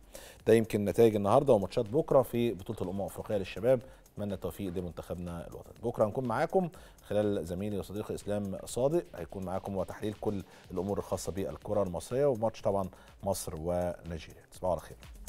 ده يمكن نتائج النهارده وماتشات بكره في بطوله الامم الافريقيه للشباب اتمنى التوفيق لمنتخبنا الوطني بكره هنكون معاكم خلال زميلي وصديقي اسلام صادق هيكون معاكم وتحليل كل الامور الخاصه بالكره المصريه وماتش طبعا مصر ونيجيريا تصبحوا على خير